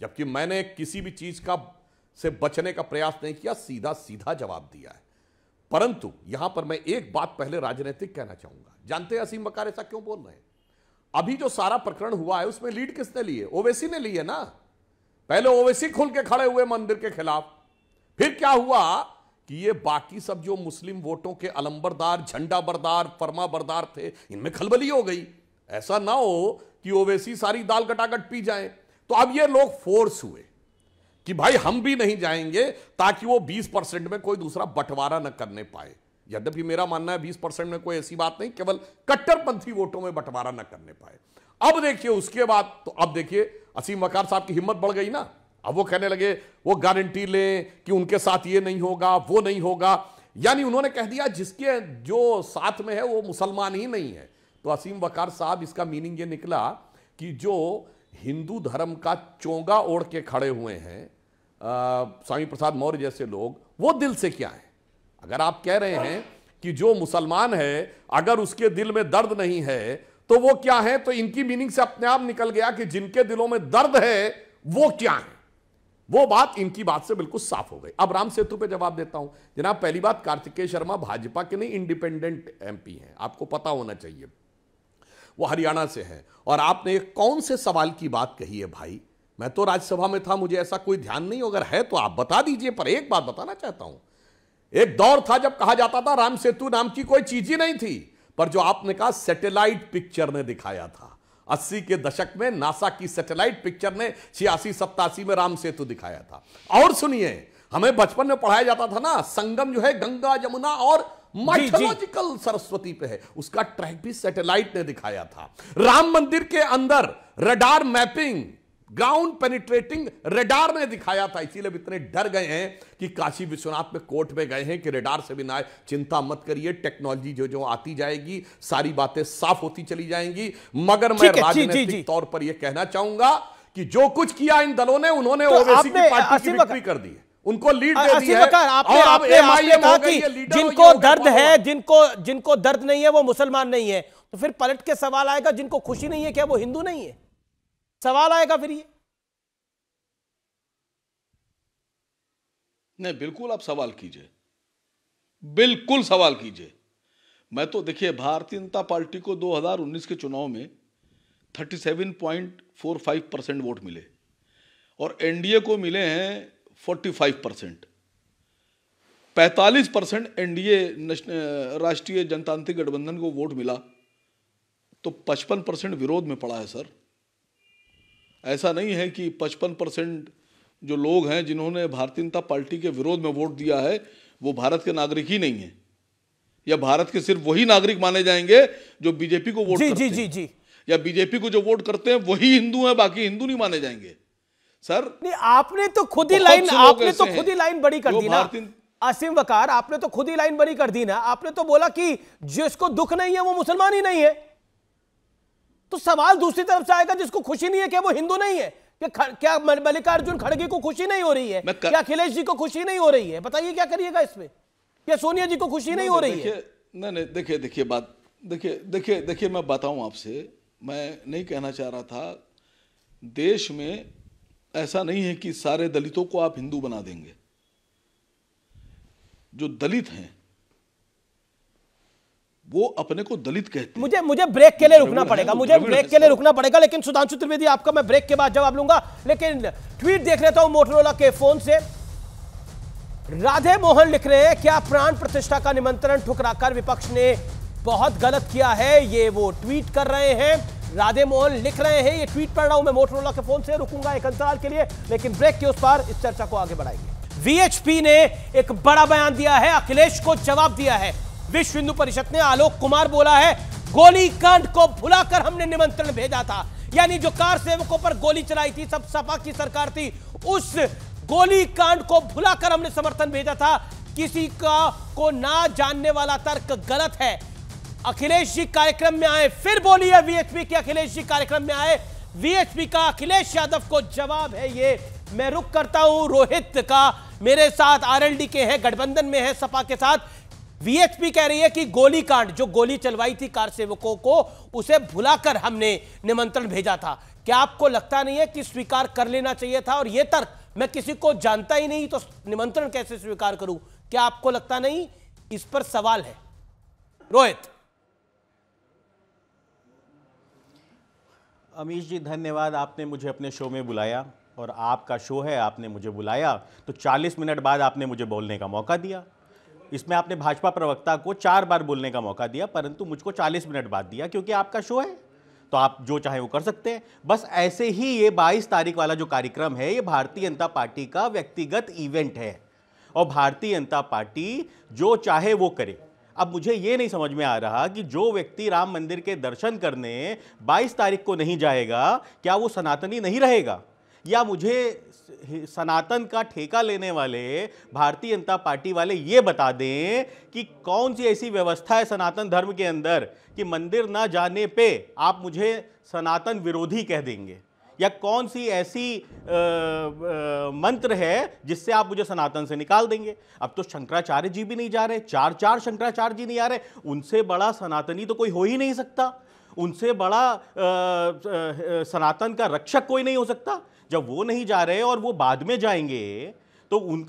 Speaker 4: जबकि मैंने किसी भी चीज का से बचने का प्रयास नहीं किया सीधा सीधा जवाब दिया है परंतु यहां पर मैं एक बात पहले राजनीतिक कहना चाहूंगा जानते हैं असीम बकार ऐसा क्यों बोल रहे हैं अभी जो सारा प्रकरण हुआ है उसमें लीड किसने लिए ओवैसी ने लिए ना पहले ओवैसी खुल के खड़े हुए मंदिर के खिलाफ फिर क्या हुआ कि ये बाकी सब जो मुस्लिम वोटों के अलंबरदार झंडा बरदार फर्मा बरदार थे इनमें खलबली हो गई ऐसा ना हो कि ओवैसी सारी दाल गटागट पी जाए तो अब ये लोग फोर्स हुए कि भाई हम भी नहीं जाएंगे ताकि वो 20 परसेंट में कोई दूसरा बंटवारा न करने पाए यद्यपि मेरा मानना है बीस परसेंट में कोई ऐसी बात नहीं केवल कट्टरपंथी वोटों में बंटवारा न करने पाए अब देखिए उसके बाद तो अब देखिए असीम वकार साहब की हिम्मत बढ़ गई ना अब वो कहने लगे वो गारंटी लें कि उनके साथ ये नहीं होगा वो नहीं होगा यानी उन्होंने कह दिया जिसके जो साथ में है वो मुसलमान ही नहीं है तो असीम वकार साहब इसका मीनिंग ये निकला कि जो हिंदू धर्म का चोंगा ओढ़ के खड़े हुए हैं स्वामी प्रसाद मौर्य जैसे लोग वो दिल से क्या है अगर आप कह रहे हैं कि जो मुसलमान है अगर उसके दिल में दर्द नहीं है तो वो क्या है तो इनकी मीनिंग से अपने आप निकल गया कि जिनके दिलों में दर्द है वो क्या है वो बात इनकी बात से बिल्कुल साफ हो गई अब राम सेतु पे जवाब देता हूं जनाब पहली बात कार्तिकेय शर्मा भाजपा के नहीं इंडिपेंडेंट एमपी हैं आपको पता होना चाहिए वो हरियाणा से हैं और आपने कौन से सवाल की बात कही है भाई मैं तो राज्यसभा में था मुझे ऐसा कोई ध्यान नहीं अगर है तो आप बता दीजिए पर एक बात बताना चाहता हूं एक दौर था जब कहा जाता था राम सेतु नाम की कोई चीज ही नहीं थी पर जो आपने कहा सैटेलाइट पिक्चर ने दिखाया था अस्सी के दशक में नासा की सैटेलाइट पिक्चर ने छियासी सत्तासी में राम सेतु दिखाया था और सुनिए हमें बचपन में पढ़ाया जाता था ना संगम जो है गंगा यमुना और माइथोलॉजिकल सरस्वती पे है उसका ट्रैक भी सैटेलाइट ने दिखाया था राम मंदिर के अंदर radar mapping ground penetrating radar ने दिखाया था इसीलिए इतने डर गए हैं कि काशी विश्वनाथ में कोर्ट में गए हैं कि रेडार से भी ना चिंता मत करिए टेक्नोलॉजी जो जो आती जाएगी सारी बातें साफ होती चली जाएंगी मगर मैं राजनीतिक तौर पर यह कहना चाहूंगा कि जो कुछ किया इन दलों ने उन्होंने तो ओवैसी की पार्टी
Speaker 1: की कर दी उनको लीड दे दी है आपने, और आपने आपने कहा कि जिनको दर्द है जिनको जिनको दर्द नहीं है वो मुसलमान नहीं है तो फिर पलट के सवाल आएगा जिनको खुशी नहीं है क्या वो हिंदू नहीं है सवाल आएगा फिर ये
Speaker 5: नहीं बिल्कुल आप सवाल कीजिए बिल्कुल सवाल कीजिए मैं तो देखिए भारतीय जनता पार्टी को 2019 के चुनाव में 37.45 परसेंट वोट मिले और एनडीए को मिले हैं 45 परसेंट पैंतालीस परसेंट एनडीए राष्ट्रीय जनतांत्रिक गठबंधन को वोट मिला तो 55 परसेंट विरोध में पड़ा है सर ऐसा नहीं है कि पचपन परसेंट जो लोग हैं जिन्होंने भारतीय जनता पार्टी के विरोध में वोट दिया है वो भारत के नागरिक ही नहीं है या भारत के सिर्फ वही नागरिक माने जाएंगे जो बीजेपी को वोट जी, करते जी, जी, जी. या बीजेपी को जो वोट करते हैं वही हिंदू हैं बाकी हिंदू नहीं माने जाएंगे सर नहीं आपने तो खुद ही लाइन आपने तो खुद ही
Speaker 1: लाइन बड़ी कर दी ना असीम वकार आपने तो खुद ही लाइन बड़ी कर दी ना आपने तो बोला कि जिसको दुख नहीं है वो मुसलमान ही नहीं है तो सवाल दूसरी तरफ से आएगा जिसको खुशी नहीं है क्या वो हिंदू नहीं है कि क्या मल्लिकार्जुन खड़गे को खुशी नहीं हो रही है कर... क्या अखिलेश जी को खुशी नहीं हो रही है बताइए क्या करिएगा इसमें क्या सोनिया जी को खुशी नहीं, नहीं हो रही है
Speaker 5: नहीं नहीं देखिए देखिए बात देखिए देखिए देखिए मैं बताऊं आपसे मैं नहीं कहना चाह रहा था देश में ऐसा नहीं है कि सारे दलितों को आप हिंदू बना देंगे जो दलित हैं वो अपने को दलित कहते हैं
Speaker 1: मुझे मुझे ब्रेक के लिए रुकना पड़ेगा तो मुझे ब्रेक के लिए तो रुकना पड़ेगा लेकिन सुधांशु त्रिवेदी आपका मैं ब्रेक के बाद जवाब लूंगा लेकिन ट्वीट देख लेता हूं मोटरोला के फोन से राधे मोहन लिख रहे हैं क्या प्राण प्रतिष्ठा का निमंत्रण ठुकराकर विपक्ष ने बहुत गलत किया है ये वो ट्वीट कर रहे हैं राधे मोहन लिख रहे हैं ये ट्वीट पढ़ रहा हूं मैं मोटरोला के फोन से रुकूंगा एक अंतराल के लिए लेकिन ब्रेक के उस पार इस चर्चा को आगे बढ़ाएंगे वीएचपी ने एक बड़ा बयान दिया है अखिलेश को जवाब दिया है विश्व हिंदू परिषद ने आलोक कुमार बोला है गोलीकांड को भुलाकर हमने निमंत्रण भेजा था यानी जो कार सेवकों पर गोली चलाई थी सब सपा की सरकार थी उस गोलीकांड को भुलाकर हमने समर्थन भेजा था किसी का को ना जानने वाला तर्क गलत है अखिलेश जी कार्यक्रम में आए फिर बोलिए वीएचपी के अखिलेश जी कार्यक्रम में आए वीएचपी का अखिलेश यादव को जवाब है ये मैं रुक करता हूं रोहित का मेरे साथ आरएलडी के हैं गठबंधन में है सपा के साथ वीएचपी कह रही है कि गोली कांड जो गोली चलवाई थी कार सेवकों को उसे भुलाकर हमने निमंत्रण भेजा था क्या आपको लगता नहीं है कि स्वीकार कर लेना चाहिए था और यह तर्क मैं किसी को जानता ही नहीं तो निमंत्रण कैसे स्वीकार करूं क्या आपको लगता नहीं इस पर सवाल है रोहित अमीश जी धन्यवाद आपने मुझे अपने शो में बुलाया और आपका शो है आपने मुझे बुलाया तो 40 मिनट बाद आपने मुझे बोलने का मौका दिया इसमें आपने भाजपा प्रवक्ता को चार बार बोलने का मौका दिया परंतु मुझको चालीस मिनट बाद दिया क्योंकि आपका शो है तो आप जो चाहे वो कर सकते हैं बस ऐसे ही ये 22 तारीख वाला जो कार्यक्रम है ये भारतीय जनता पार्टी का व्यक्तिगत इवेंट है और भारतीय जनता पार्टी जो चाहे वो करे अब मुझे ये नहीं समझ में आ रहा कि जो व्यक्ति राम मंदिर के दर्शन करने 22 तारीख को नहीं जाएगा क्या वो सनातनी नहीं रहेगा या मुझे सनातन का ठेका लेने वाले भारतीय जनता पार्टी वाले ये बता दें कि कौन सी ऐसी व्यवस्था है सनातन धर्म के अंदर कि मंदिर ना जाने पे आप मुझे सनातन विरोधी कह देंगे या कौन सी ऐसी आ, आ, मंत्र है जिससे आप मुझे सनातन से निकाल देंगे अब तो शंकराचार्य जी भी नहीं जा रहे चार चार शंकराचार्य जी नहीं आ रहे उनसे बड़ा सनातनी तो कोई हो ही नहीं सकता उनसे बड़ा सनातन का रक्षक कोई नहीं हो सकता जब वो नहीं जा रहे और वो बाद में जाएंगे तो उन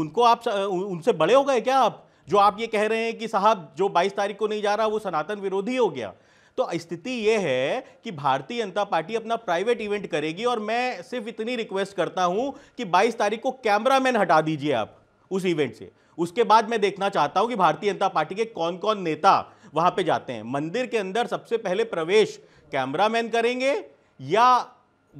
Speaker 1: उनको आप उनसे बड़े हो गए क्या आप जो आप ये कह रहे हैं कि साहब जो 22 तारीख को नहीं जा रहा वो सनातन विरोधी हो गया तो स्थिति ये है कि भारतीय जनता पार्टी अपना प्राइवेट इवेंट करेगी और मैं सिर्फ इतनी रिक्वेस्ट करता हूं कि 22 तारीख को कैमरामैन हटा दीजिए आप उस इवेंट से उसके बाद मैं देखना चाहता हूं कि भारतीय जनता पार्टी के कौन कौन नेता वहां पे जाते हैं मंदिर के अंदर सबसे पहले प्रवेश कैमरामैन करेंगे या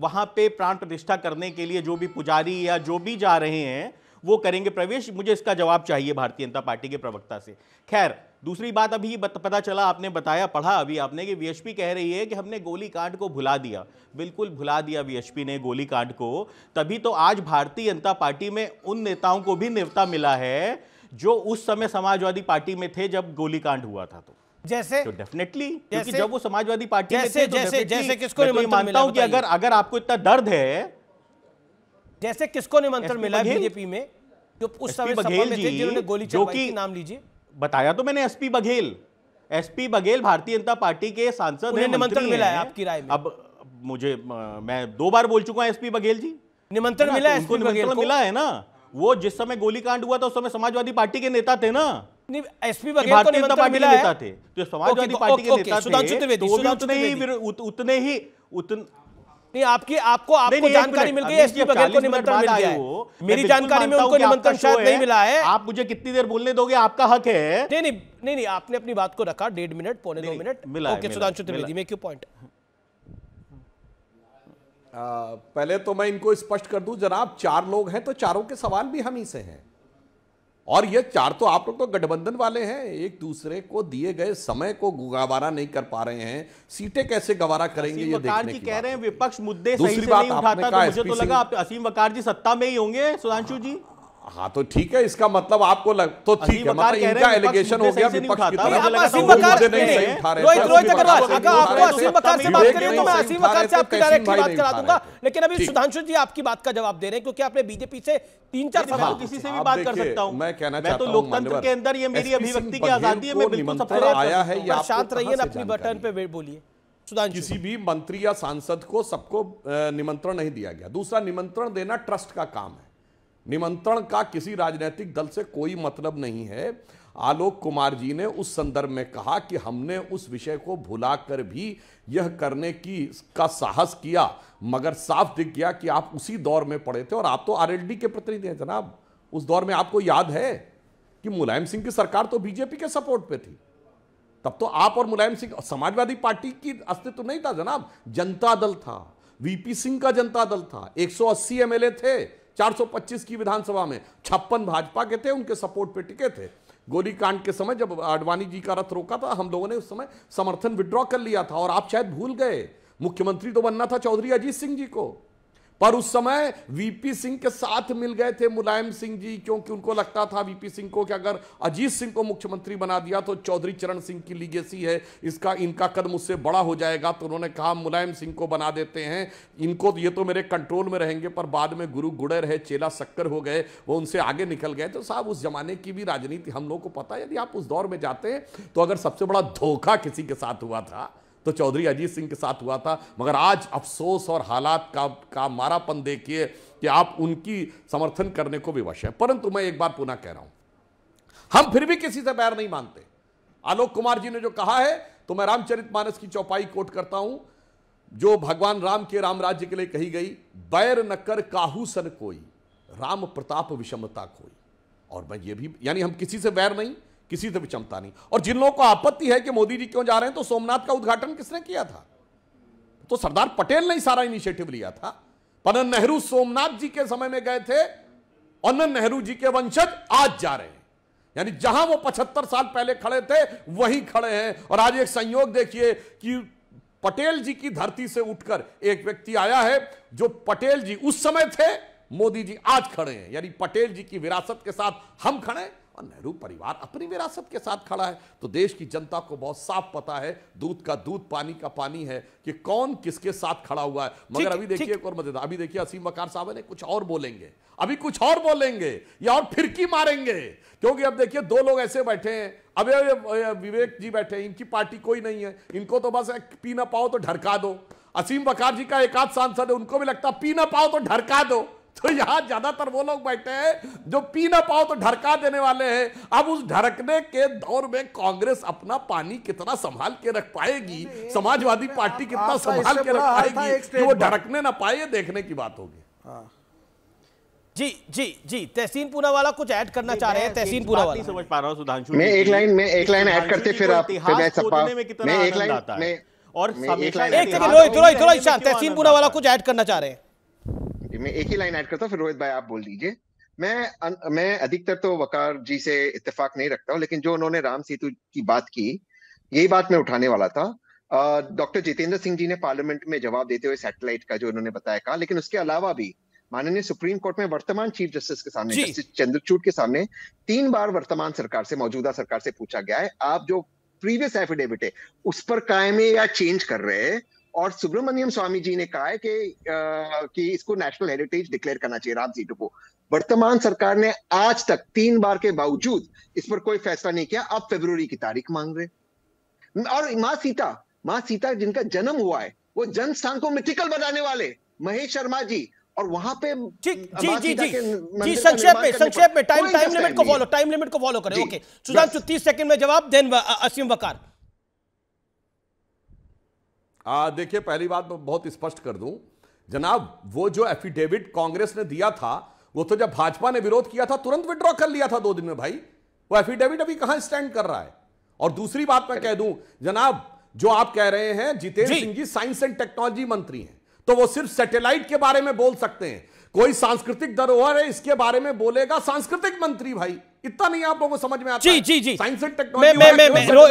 Speaker 1: वहां पे प्राण प्रतिष्ठा करने के लिए जो भी पुजारी या जो भी जा रहे हैं वो करेंगे प्रवेश मुझे इसका जवाब चाहिए भारतीय जनता पार्टी के प्रवक्ता से खैर दूसरी बात अभी पता चला आपने बताया पढ़ा अभी आपने कि वीएचपी कह रही है कि हमने गोली कांड को भुला दिया बिल्कुल भुला दिया वीएचपी ने गोली कांड को तभी तो आज भारतीय जनता पार्टी में उन नेताओं को भी नेवता मिला है जो उस समय समाजवादी पार्टी में थे जब गोलीकांड हुआ था तो जैसे तो डेफिनेटली क्योंकि जब वो समाजवादी पार्टी जैसे तो जैसे जैसे किसको तो निमंत्रण तो मानता हूं कि अगर अगर आपको इतना दर्द है जैसे किसको निमंत्रण मिला बीजेपी में जो उस समय सभा में थे जिन्होंने गोली चलवाई नाम लीजिए बताया तो मैंने एसपी बघेल एसपी बघेल भारतीय जनता पार्टी के सांसद हैं निमंत्रण मिला है आपकी राय में अब मुझे मैं दो बार बोल चुका हूं एसपी बघेल जी निमंत्रण मिला है तो निमंत्रण मिला है ना वो जिस समय गोलीकांड हुआ था उस समय समाजवादी पार्टी के नेता थे ना एसपी बघेल को निमंत्रण मिला है थे जो समाजवादी तो पार्टी के नेता थे तो उतने उतने ही नहीं आपकी आपको आपको जानकारी मिल गई एसपी बघेल को निमंत्रण मिल गया मेरी जानकारी में उनको निमंत्रण शायद नहीं मिला है आप मुझे कितनी देर बोलने दोगे आपका हक है नहीं नहीं नहीं नहीं आपने अपनी बात को रखा डेढ़ मिनट पौने दो मिनट मिला okay Sudhanshu Trivedi make you point पहले तो मैं इनको स्पष्ट कर दूं जनाब चार लोग हैं
Speaker 4: तो चारों के सवाल भी हम ही से हैं और ये चार तो आप लोग तो गठबंधन वाले हैं एक दूसरे को दिए गए समय को गवारा नहीं कर पा रहे हैं सीटें कैसे गवारा करेंगे ये देखने की
Speaker 1: कह रहे हैं विपक्ष मुद्दे सही से नहीं उठाता तो मुझे तो लगा आप असीम वकार जी सत्ता में ही होंगे सुधांशु जी हाँ तो ठीक है इसका मतलब आपको लग तो ठीक है मतलब इनका एलिगेशन हो गया विपक्ष की तरफ असीम बकार से नहीं सही उठा रहे रोहित रोहित अग्रवाल अगर आपको असीम बकार से बात करिए तो मैं असीम बकार से आपकी डायरेक्टली बात करा दूंगा लेकिन अभी सुधांशु जी आपकी बात का जवाब दे रहे हैं क्योंकि आपने बीजेपी से तीन चार सवाल तो किसी से भी बात कर सकता हूँ मैं कहना तो चाहता हूं तो लोकतंत्र के अंदर ये मेरी अभिव्यक्ति की आजादी है मैं बिल्कुल सपोर्ट आया है ये शांत रहिए ना अपनी बटन पे बोलिए किसी भी
Speaker 4: मंत्री या सांसद को सबको निमंत्रण नहीं दिया गया दूसरा निमंत्रण देना ट्रस्ट का काम है निमंत्रण का किसी राजनीतिक दल से कोई मतलब नहीं है आलोक कुमार जी ने उस संदर्भ में कहा कि हमने उस विषय को भुलाकर भी यह करने की का साहस किया मगर साफ दिख गया कि आप उसी दौर में पड़े थे और आप तो आरएलडी के प्रतिनिधि हैं जनाब उस दौर में आपको याद है कि मुलायम सिंह की सरकार तो बीजेपी के सपोर्ट पे थी तब तो आप और मुलायम सिंह समाजवादी पार्टी की अस्तित्व नहीं था जनाब जनता दल था वीपी सिंह का जनता दल था एक एमएलए थे 425 की विधानसभा में छप्पन भाजपा के थे उनके सपोर्ट पे टिके थे गोली कांड के समय जब आडवाणी जी का रथ रोका था हम लोगों ने उस समय समर्थन विड्रॉ कर लिया था और आप शायद भूल गए मुख्यमंत्री तो बनना था चौधरी अजीत सिंह जी को पर उस समय वीपी सिंह के साथ मिल गए थे मुलायम सिंह जी क्योंकि उनको लगता था वीपी सिंह को कि अगर अजीत सिंह को मुख्यमंत्री बना दिया तो चौधरी चरण सिंह की लीगेसी है इसका इनका कदम उससे बड़ा हो जाएगा तो उन्होंने कहा मुलायम सिंह को बना देते हैं इनको तो, ये तो मेरे कंट्रोल में रहेंगे पर बाद में गुरु गुड़े रहे चेला शक्कर हो गए वो उनसे आगे निकल गए तो साहब उस जमाने की भी राजनीति हम लोग को पता है यदि आप उस दौर में जाते हैं तो अगर सबसे बड़ा धोखा किसी के साथ हुआ था तो चौधरी अजीत सिंह के साथ हुआ था मगर आज अफसोस और हालात का का मारापन देखिए कि आप उनकी समर्थन करने को विवश है परंतु मैं एक बार पुनः कह रहा हूं हम फिर भी किसी से बैर नहीं मानते आलोक कुमार जी ने जो कहा है तो मैं रामचरित मानस की चौपाई कोट करता हूं जो भगवान राम के राम राज्य के लिए कही गई बैर नकर काहू सन कोई राम प्रताप विषमता कोई और मैं ये भी यानी हम किसी से बैर नहीं किसी से भी चमता नहीं और जिन लोगों को आपत्ति है कि मोदी जी क्यों जा रहे हैं तो सोमनाथ का उद्घाटन किसने किया था तो सरदार पटेल ने सारा इनिशिएटिव लिया था पर नेहरू सोमनाथ जी के समय में गए थे पनन नेहरू जी के वंशज आज जा रहे हैं यानी जहां वो पचहत्तर साल पहले खड़े थे वहीं खड़े हैं और आज एक संयोग देखिए कि पटेल जी की धरती से उठकर एक व्यक्ति आया है जो पटेल जी उस समय थे मोदी जी आज खड़े हैं यानी पटेल जी की विरासत के साथ हम खड़े हैं और नेहरू परिवार अपनी विरासत के साथ खड़ा है तो देश की जनता को बहुत साफ पता है दूध का दूध पानी का पानी है कि कौन किसके साथ खड़ा हुआ है मगर अभी देखिए एक और मजेदार अभी देखिए असीम वकार साहब ने कुछ और बोलेंगे अभी कुछ और बोलेंगे या और फिरकी मारेंगे क्योंकि अब देखिए दो लोग ऐसे बैठे हैं अब विवेक जी बैठे हैं इनकी पार्टी कोई नहीं है इनको तो बस पी ना पाओ तो ढरका दो असीम बकार जी का एकाध सांसद है उनको भी लगता पी ना पाओ तो ढरका दो तो यहां ज्यादातर वो लोग बैठे हैं जो पी ना पाओ तो ढरका देने वाले हैं अब उस ढरकने के दौर में कांग्रेस अपना पानी कितना संभाल के रख पाएगी समाजवादी पार्टी कितना संभाल
Speaker 3: के रख पाएगी कि वो
Speaker 1: ढरकने ना पाए देखने की बात होगी हाँ। जी जी जी तहसीन पूना वाला कुछ ऐड करना चाह रहे हैं तहसीन पूना वाला समझ पा रहा हूँ सुधांशु मैं एक लाइन में एक लाइन ऐड करते फिर आप फिर मैं में कितना आनंद आता है और एक सेकंड रोहित रोहित रोहित तहसीन पूना वाला कुछ ऐड करना चाह रहे हैं
Speaker 6: मैं एक ही लाइन ऐड करता हूँ फिर रोहित भाई आप बोल दीजिए मैं मैं अधिकतर तो वकार जी से इतफाक नहीं रखता हूँ लेकिन जो उन्होंने राम सेतु की बात की यही बात मैं उठाने वाला था डॉक्टर जितेंद्र सिंह जी ने पार्लियामेंट में जवाब देते हुए सैटेलाइट का जो उन्होंने बताया कहा लेकिन उसके अलावा भी माननीय सुप्रीम कोर्ट में वर्तमान चीफ जस्टिस के सामने जस्टिस चंद्रचूड के सामने तीन बार वर्तमान सरकार से मौजूदा सरकार से पूछा गया है आप जो प्रीवियस एफिडेविट है उस पर कायमे या चेंज कर रहे हैं और सुब्रमण्यम स्वामी जी ने कहा है कि कि इसको नेशनल हेरिटेज डिक्लेयर करना चाहिए राम सीटू को वर्तमान सरकार ने आज तक तीन बार के बावजूद इस पर कोई फैसला नहीं किया अब फेब्रुवरी की तारीख मांग रहे और माँ सीता माँ सीता जिनका जन्म हुआ है वो जन स्थान को मिथिकल बनाने वाले महेश शर्मा जी और वहां पे ठीक जी जी जी जी संक्षेप में
Speaker 1: संक्षेप में टाइम टाइम लिमिट को फॉलो टाइम लिमिट को फॉलो करें ओके सुधांशु तीस सेकंड में जवाब देन असीम वकार
Speaker 4: देखिए पहली बात मैं बहुत स्पष्ट कर दूं जनाब वो जो एफिडेविट कांग्रेस ने दिया था वो तो जब भाजपा ने विरोध किया था तुरंत विड्रॉ कर लिया था दो दिन में भाई वो एफिडेविट अभी कहां स्टैंड कर रहा है और दूसरी बात मैं कह दूं जनाब जो आप कह रहे हैं Jitendra Singh ji science and technology मंत्री हैं तो वो सिर्फ सैटेलाइट के बारे में बोल सकते हैं कोई सांस्कृतिक धरोहर है इसके बारे में बोलेगा सांस्कृतिक मंत्री भाई इतना नहीं आप लोगों को समझ में आता जी जी जी science and technology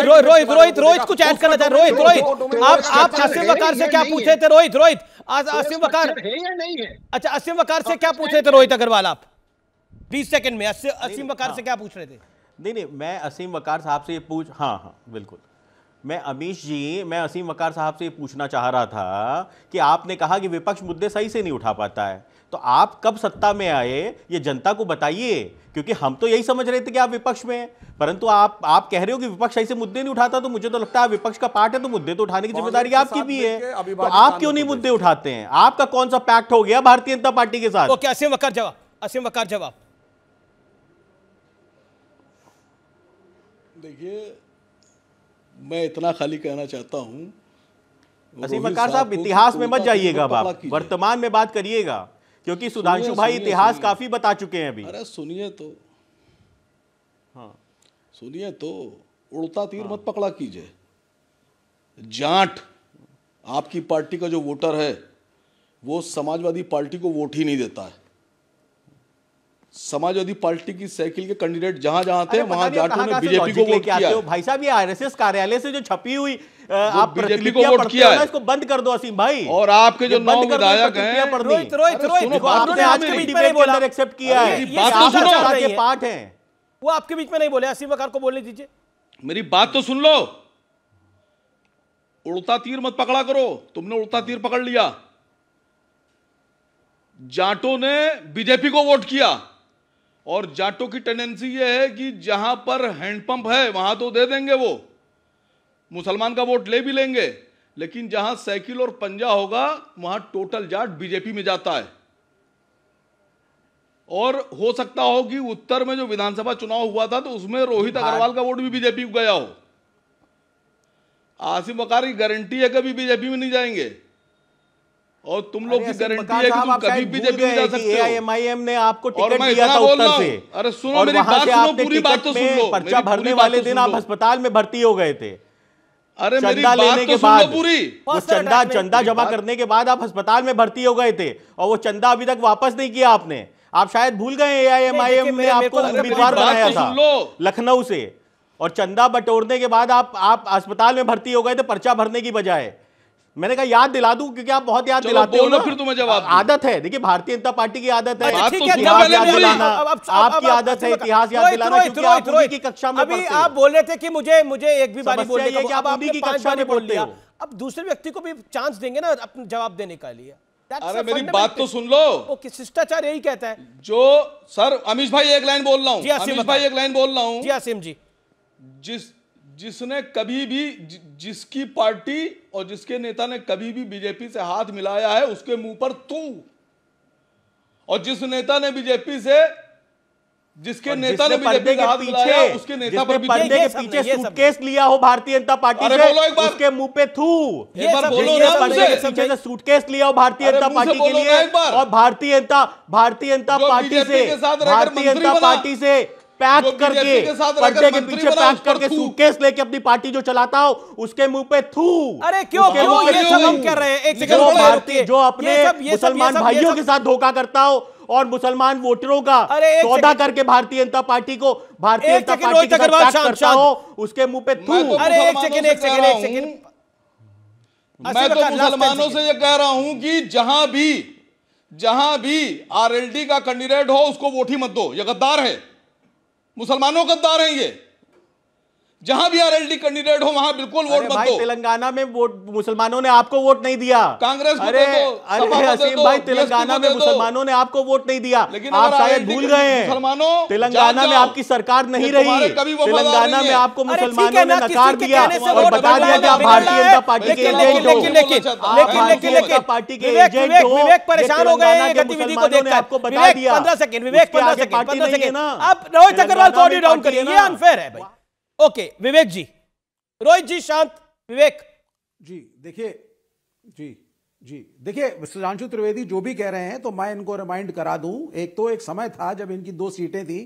Speaker 1: Rohit Rohit Rohit कुछ ऐड करना चाह रोहित रोहित आप आप आसिम वकार से क्या पूछे थे रोहित रोहित आसिम तो वकार अच्छा आसिम वकार से तो क्या पूछे थे रोहित अग्रवाल आप बीस सेकंड में असीम वकार से हाँ। क्या पूछ रहे थे नहीं नहीं मैं असीम वकार साहब से पूछ हाँ हाँ बिल्कुल मैं अमीश जी मैं असीम वकार साहब से पूछना चाह रहा था कि आपने कहा कि विपक्ष मुद्दे सही से नहीं उठा पाता है तो आप कब सत्ता में आए ये जनता को बताइए क्योंकि हम तो यही समझ रहे थे कि आप विपक्ष में हैं परंतु आप आप कह रहे हो कि विपक्ष ऐसे मुद्दे नहीं उठाता तो मुझे तो लगता है विपक्ष का पार्ट है तो मुद्दे तो उठाने की जिम्मेदारी आपकी भी है तो आप क्यों नहीं मुद्दे उठाते हैं आपका कौन सा पैक्ट हो गया भारतीय जनता पार्टी के साथ असीम वकार जवाब असीम वकार जवाब
Speaker 5: देखिए मैं इतना खाली कहना चाहता हूं असीम वकार साहब इतिहास में मत जाइएगा
Speaker 1: वर्तमान में बात करिएगा क्योंकि सुधांशु भाई इतिहास काफी बता चुके हैं अभी अरे
Speaker 5: सुनिए तो हाँ सुनिए तो उड़ता तीर हाँ। मत पकड़ा कीजिए जाट आपकी पार्टी का जो वोटर है वो समाजवादी पार्टी को वोट ही नहीं देता है समाजवादी पार्टी की साइकिल के कैंडिडेट जहां जहां थे वहां जाटू ने बीजेपी को वोट किया
Speaker 1: भाई साहब ये आरएसएस कार्यालय से जो छपी हुई आप बीजेपी को वोट किया है इसको बंद कर दो असीम भाई और आपके जो नौ विधायक हैं रोहित रोहित रोहित आपने आज की डिबेट के अंदर एक्सेप्ट किया है बात तो सुनो ये पार्ट है वो आपके बीच में नहीं बोले असीम वकार को बोलने दीजिए
Speaker 5: मेरी बात तो सुन लो उड़ता तीर मत पकड़ा करो तुमने उड़ता तीर पकड़ लिया जाटों ने बीजेपी को वोट किया और जाटों की टेंडेंसी ये है कि जहाँ पर हैंडपंप है वहां तो दे देंगे वो मुसलमान का वोट ले भी लेंगे लेकिन जहाँ साइकिल और पंजा होगा वहाँ टोटल जाट बीजेपी में जाता है और हो सकता हो कि उत्तर में जो विधानसभा चुनाव हुआ था तो उसमें रोहित अग्रवाल का वोट भी बीजेपी को गया हो आसिम वकार की गारंटी है कभी बीजेपी में नहीं जाएंगे और तुम लोग की गारंटी है कि तुम कभी बीजेपी में जा सकते हो
Speaker 1: एमआईएम ने आपको टिकट दिया था उत्तर से अरे सुनो मेरी बात सुनो पूरी बात तो सुन लो पर्चा भरने तो वाले दिन आप अस्पताल में भर्ती हो गए थे अरे मेरी बात लेने तो के बाद पूरी वो चंदा चंदा जमा करने के बाद आप अस्पताल में भर्ती हो गए थे और वो चंदा अभी तक वापस नहीं किया आपने आप शायद भूल गए एआईएमआईएम ने आपको उम्मीदवार बनाया तो था लखनऊ से और चंदा बटोरने के बाद आप आप अस्पताल में भर्ती हो गए थे पर्चा भरने की बजाय मैंने कहा याद दिला दूं क्योंकि आप बहुत याद दिलाते हो ना फिर तुम्हें जवाब आदत है देखिए भारतीय जनता पार्टी की आदत है अच्छा, तो आपकी आदत अच्छा है इतिहास याद दिलाना की कक्षा में आप बोल रहे थे कि मुझे मुझे एक भी बारी बोलने का आप की कक्षा में बोल दिया अब दूसरे व्यक्ति को भी चांस देंगे ना अपने जवाब देने का लिए अरे मेरी बात तो सुन लो वो शिष्टाचार यही कहता है जो सर अमिश भाई एक लाइन बोल रहा हूँ अमिश भाई एक लाइन बोल रहा हूँ जी आसिम हाँ, हाँ, जी जिस
Speaker 5: जिसने कभी भी जिसकी पार्टी और जिसके नेता ने कभी भी बीजेपी से हाथ मिलाया है उसके मुंह पर तू और जिस नेता ने बीजेपी से जिसके नेता ने बीजेपी के हाथ मिलाया उसके नेता पर पर्दे के पीछे
Speaker 1: सूटकेस लिया हो भारतीय जनता पार्टी से उसके मुंह पे थू एक बार बोलो ना पर्दे के पीछे से सूटकेस लिया हो भारतीय जनता पार्टी के लिए और भारतीय जनता भारतीय जनता पार्टी से भारतीय जनता पार्टी से पैक करके पर्दे के पीछे पैक करके सूटकेस लेके अपनी पार्टी जो चलाता हो उसके मुंह पे थू अरे क्यों क्यों ये सब हम कर रहे हैं जो भारतीय जो अपने मुसलमान भाइयों के साथ धोखा करता हो और मुसलमान वोटरों का सौदा करके भारतीय जनता पार्टी को भारतीय जनता पार्टी के साथ पैक करता हो उसके मुंह पे थू तो अरे एक सेकंड एक सेकंड एक सेकंड मैं तो मुसलमानों से
Speaker 5: ये कह रहा हूं कि जहां भी जहां भी आरएलडी का कैंडिडेट हो उसको वोट ही मत दो ये गद्दार है मुसलमानों का दार हैं ये जहां भी आरएलडी कैंडिडेट हो वहां बिल्कुल वोट मत दो
Speaker 1: तेलंगाना में वोट मुसलमानों ने आपको वोट नहीं दिया कांग्रेस अरे अरे असीम भाई तेलंगाना में मुसलमानों ने आपको वोट नहीं दिया लेकिन आप शायद भूल गए मुसलमानों तेलंगाना में आपकी सरकार नहीं रही तेलंगाना में आपको मुसलमानों ने नकार दिया और बता दिया कि आप भारतीय जनता पार्टी के एजेंट हो लेकिन लेकिन लेकिन पार्टी के एजेंट हो विवेक परेशान हो गए गतिविधि को देखकर आपको बता दिया 15 सेकंड विवेक 15 सेकंड 15 सेकंड आप रोहित अग्रवाल को डाउन करिए ये अनफेयर है भाई ओके विवेक जी रोहित जी शांत विवेक जी देखिए जी
Speaker 3: जी देखिए सुधांशु त्रिवेदी जो भी कह रहे हैं तो मैं इनको रिमाइंड करा दूं एक तो एक समय था जब इनकी दो सीटें थी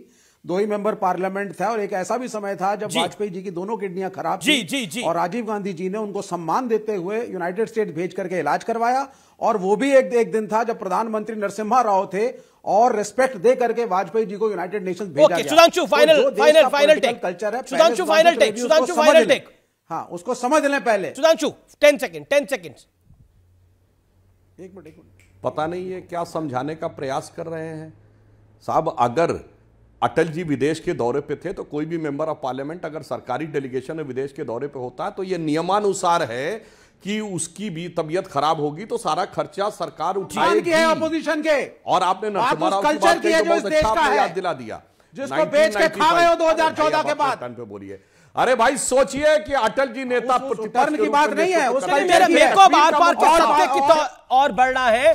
Speaker 3: दो ही मेंबर पार्लियामेंट था और एक ऐसा भी समय था जब वाजपेयी जी की दोनों किडनियां खराब जी, थी जी, जी। और राजीव गांधी जी ने उनको सम्मान देते हुए यूनाइटेड स्टेट भेज करके इलाज करवाया और वो भी एक एक दिन था जब प्रधानमंत्री नरसिम्हा राव थे और रेस्पेक्ट दे करके वाजपेयी जी को यूनाइटेड नेशन भेजा okay, final final final take culture है Sudhanshu final take Sudhanshu final take
Speaker 1: हाँ उसको समझ लें पहले सुधांशु टेन टेन एक
Speaker 3: मिनट एक मिनट
Speaker 4: पता नहीं है क्या समझाने का प्रयास कर रहे हैं साहब अगर अटल जी विदेश के दौरे पे थे तो कोई भी मेंबर ऑफ पार्लियामेंट अगर सरकारी डेलीगेशन विदेश के दौरे पे होता है तो ये नियमानुसार है कि उसकी भी तबियत खराब होगी तो सारा खर्चा सरकार उठाएगी है के और आपने कल्चर की है जो इस अच्छा देश का है दिला दिया जिसको बेच के खा रहे हो 2014 के बाद बोलिए अरे भाई सोचिए कि अटल जी नेता प्रतिपर्ण की बात नहीं है उसने मेरे को आर
Speaker 1: और बढ़ना है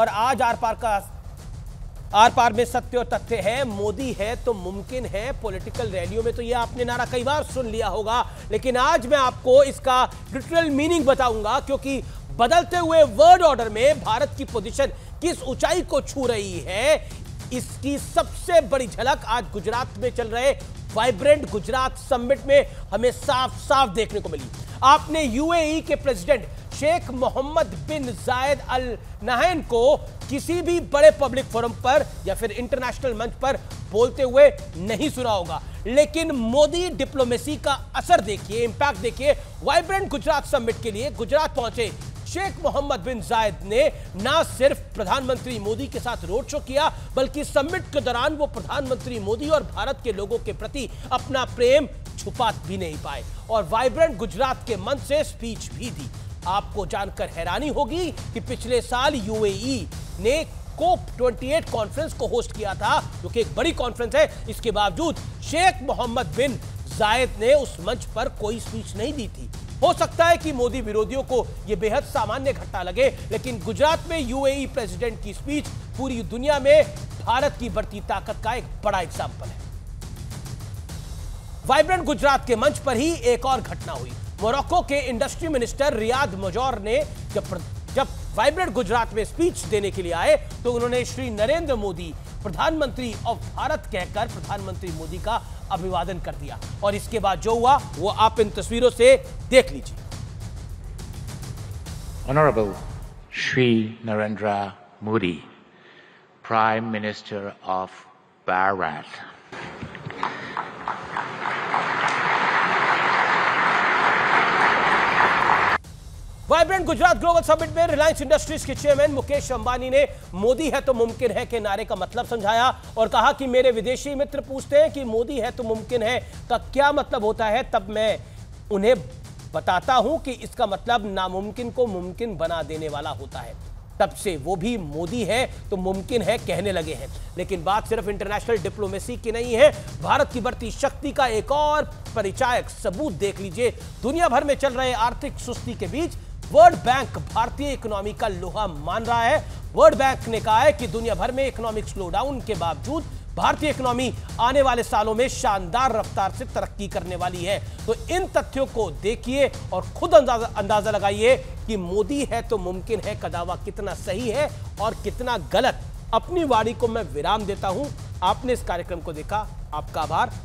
Speaker 1: और आज आर पार का आर पार में सत्य और तथ्य है मोदी है तो मुमकिन है पॉलिटिकल रैलियों में तो ये आपने नारा कई बार सुन लिया होगा लेकिन आज मैं आपको इसका लिटरल मीनिंग बताऊंगा क्योंकि बदलते हुए वर्ल्ड ऑर्डर में भारत की पोजीशन किस ऊंचाई को छू रही है इसकी सबसे बड़ी झलक आज गुजरात में चल रहे वाइब्रेंट गुजरात समिट में हमें साफ साफ देखने को मिली आपने यूएई e के president Sheikh Mohammed bin Zayed Al नहैन को किसी भी बड़े पब्लिक फोरम पर या फिर इंटरनेशनल मंच पर बोलते हुए नहीं सुना होगा लेकिन मोदी डिप्लोमेसी का असर देखिए इंपैक्ट देखिए वाइब्रेंट गुजरात समिट के लिए गुजरात पहुंचे शेख मोहम्मद बिन जायद ने ना सिर्फ प्रधानमंत्री मोदी के साथ रोड शो किया बल्कि समिट के दौरान वो प्रधानमंत्री मोदी और भारत के लोगों के प्रति अपना प्रेम छुपा भी नहीं पाए और वाइब्रेंट गुजरात के मंच से स्पीच भी दी आपको जानकर हैरानी होगी कि पिछले साल यूएई ने कोप 28 कॉन्फ्रेंस को होस्ट किया था जो कि एक बड़ी कॉन्फ्रेंस है इसके बावजूद शेख मोहम्मद बिन जायद ने उस मंच पर कोई स्पीच नहीं दी थी हो सकता है कि मोदी विरोधियों को यह बेहद सामान्य घटना लगे लेकिन गुजरात में यूएई प्रेसिडेंट की स्पीच पूरी दुनिया में भारत की बढ़ती ताकत का एक बड़ा एग्जाम्पल है वाइब्रेंट गुजरात के मंच पर ही एक और घटना हुई मोरक्को के इंडस्ट्री मिनिस्टर रियाद मजौर ने जब जब वाइब्रेंट गुजरात में स्पीच देने के लिए आए तो उन्होंने श्री नरेंद्र मोदी प्रधानमंत्री ऑफ भारत कहकर प्रधानमंत्री मोदी का अभिवादन कर दिया और इसके बाद जो हुआ वो आप इन तस्वीरों से देख लीजिए
Speaker 3: honourable Shri Narendra Modi prime minister of Bharat.
Speaker 1: Vibrant Gujarat global summit में रिलायंस इंडस्ट्रीज के चेयरमैन मुकेश अंबानी ने मोदी है तो मुमकिन है के नारे का मतलब समझाया और कहा कि मेरे विदेशी मित्र पूछते हैं कि मोदी है तो मुमकिन है का क्या मतलब होता है तब मैं उन्हें बताता हूं कि इसका मतलब नामुमकिन को मुमकिन बना देने वाला होता है तब से वो भी मोदी है तो मुमकिन है कहने लगे हैं लेकिन बात सिर्फ इंटरनेशनल डिप्लोमेसी की नहीं है भारत की बढ़ती शक्ति का एक और परिचायक सबूत देख लीजिए दुनिया भर में चल रहे आर्थिक सुस्ती के बीच वर्ल्ड बैंक भारतीय इकोनॉमी का लोहा मान रहा है वर्ल्ड बैंक ने कहा है कि दुनिया भर में इकोनॉमिक स्लोडाउन के बावजूद भारतीय इकोनॉमी आने वाले सालों में शानदार रफ्तार से तरक्की करने वाली है तो इन तथ्यों को देखिए और खुद अंदाजा अंदाजा लगाइए कि मोदी है तो मुमकिन है कदावा कितना सही है और कितना गलत अपनी वाणी को मैं विराम देता हूं आपने इस कार्यक्रम को देखा आपका आभार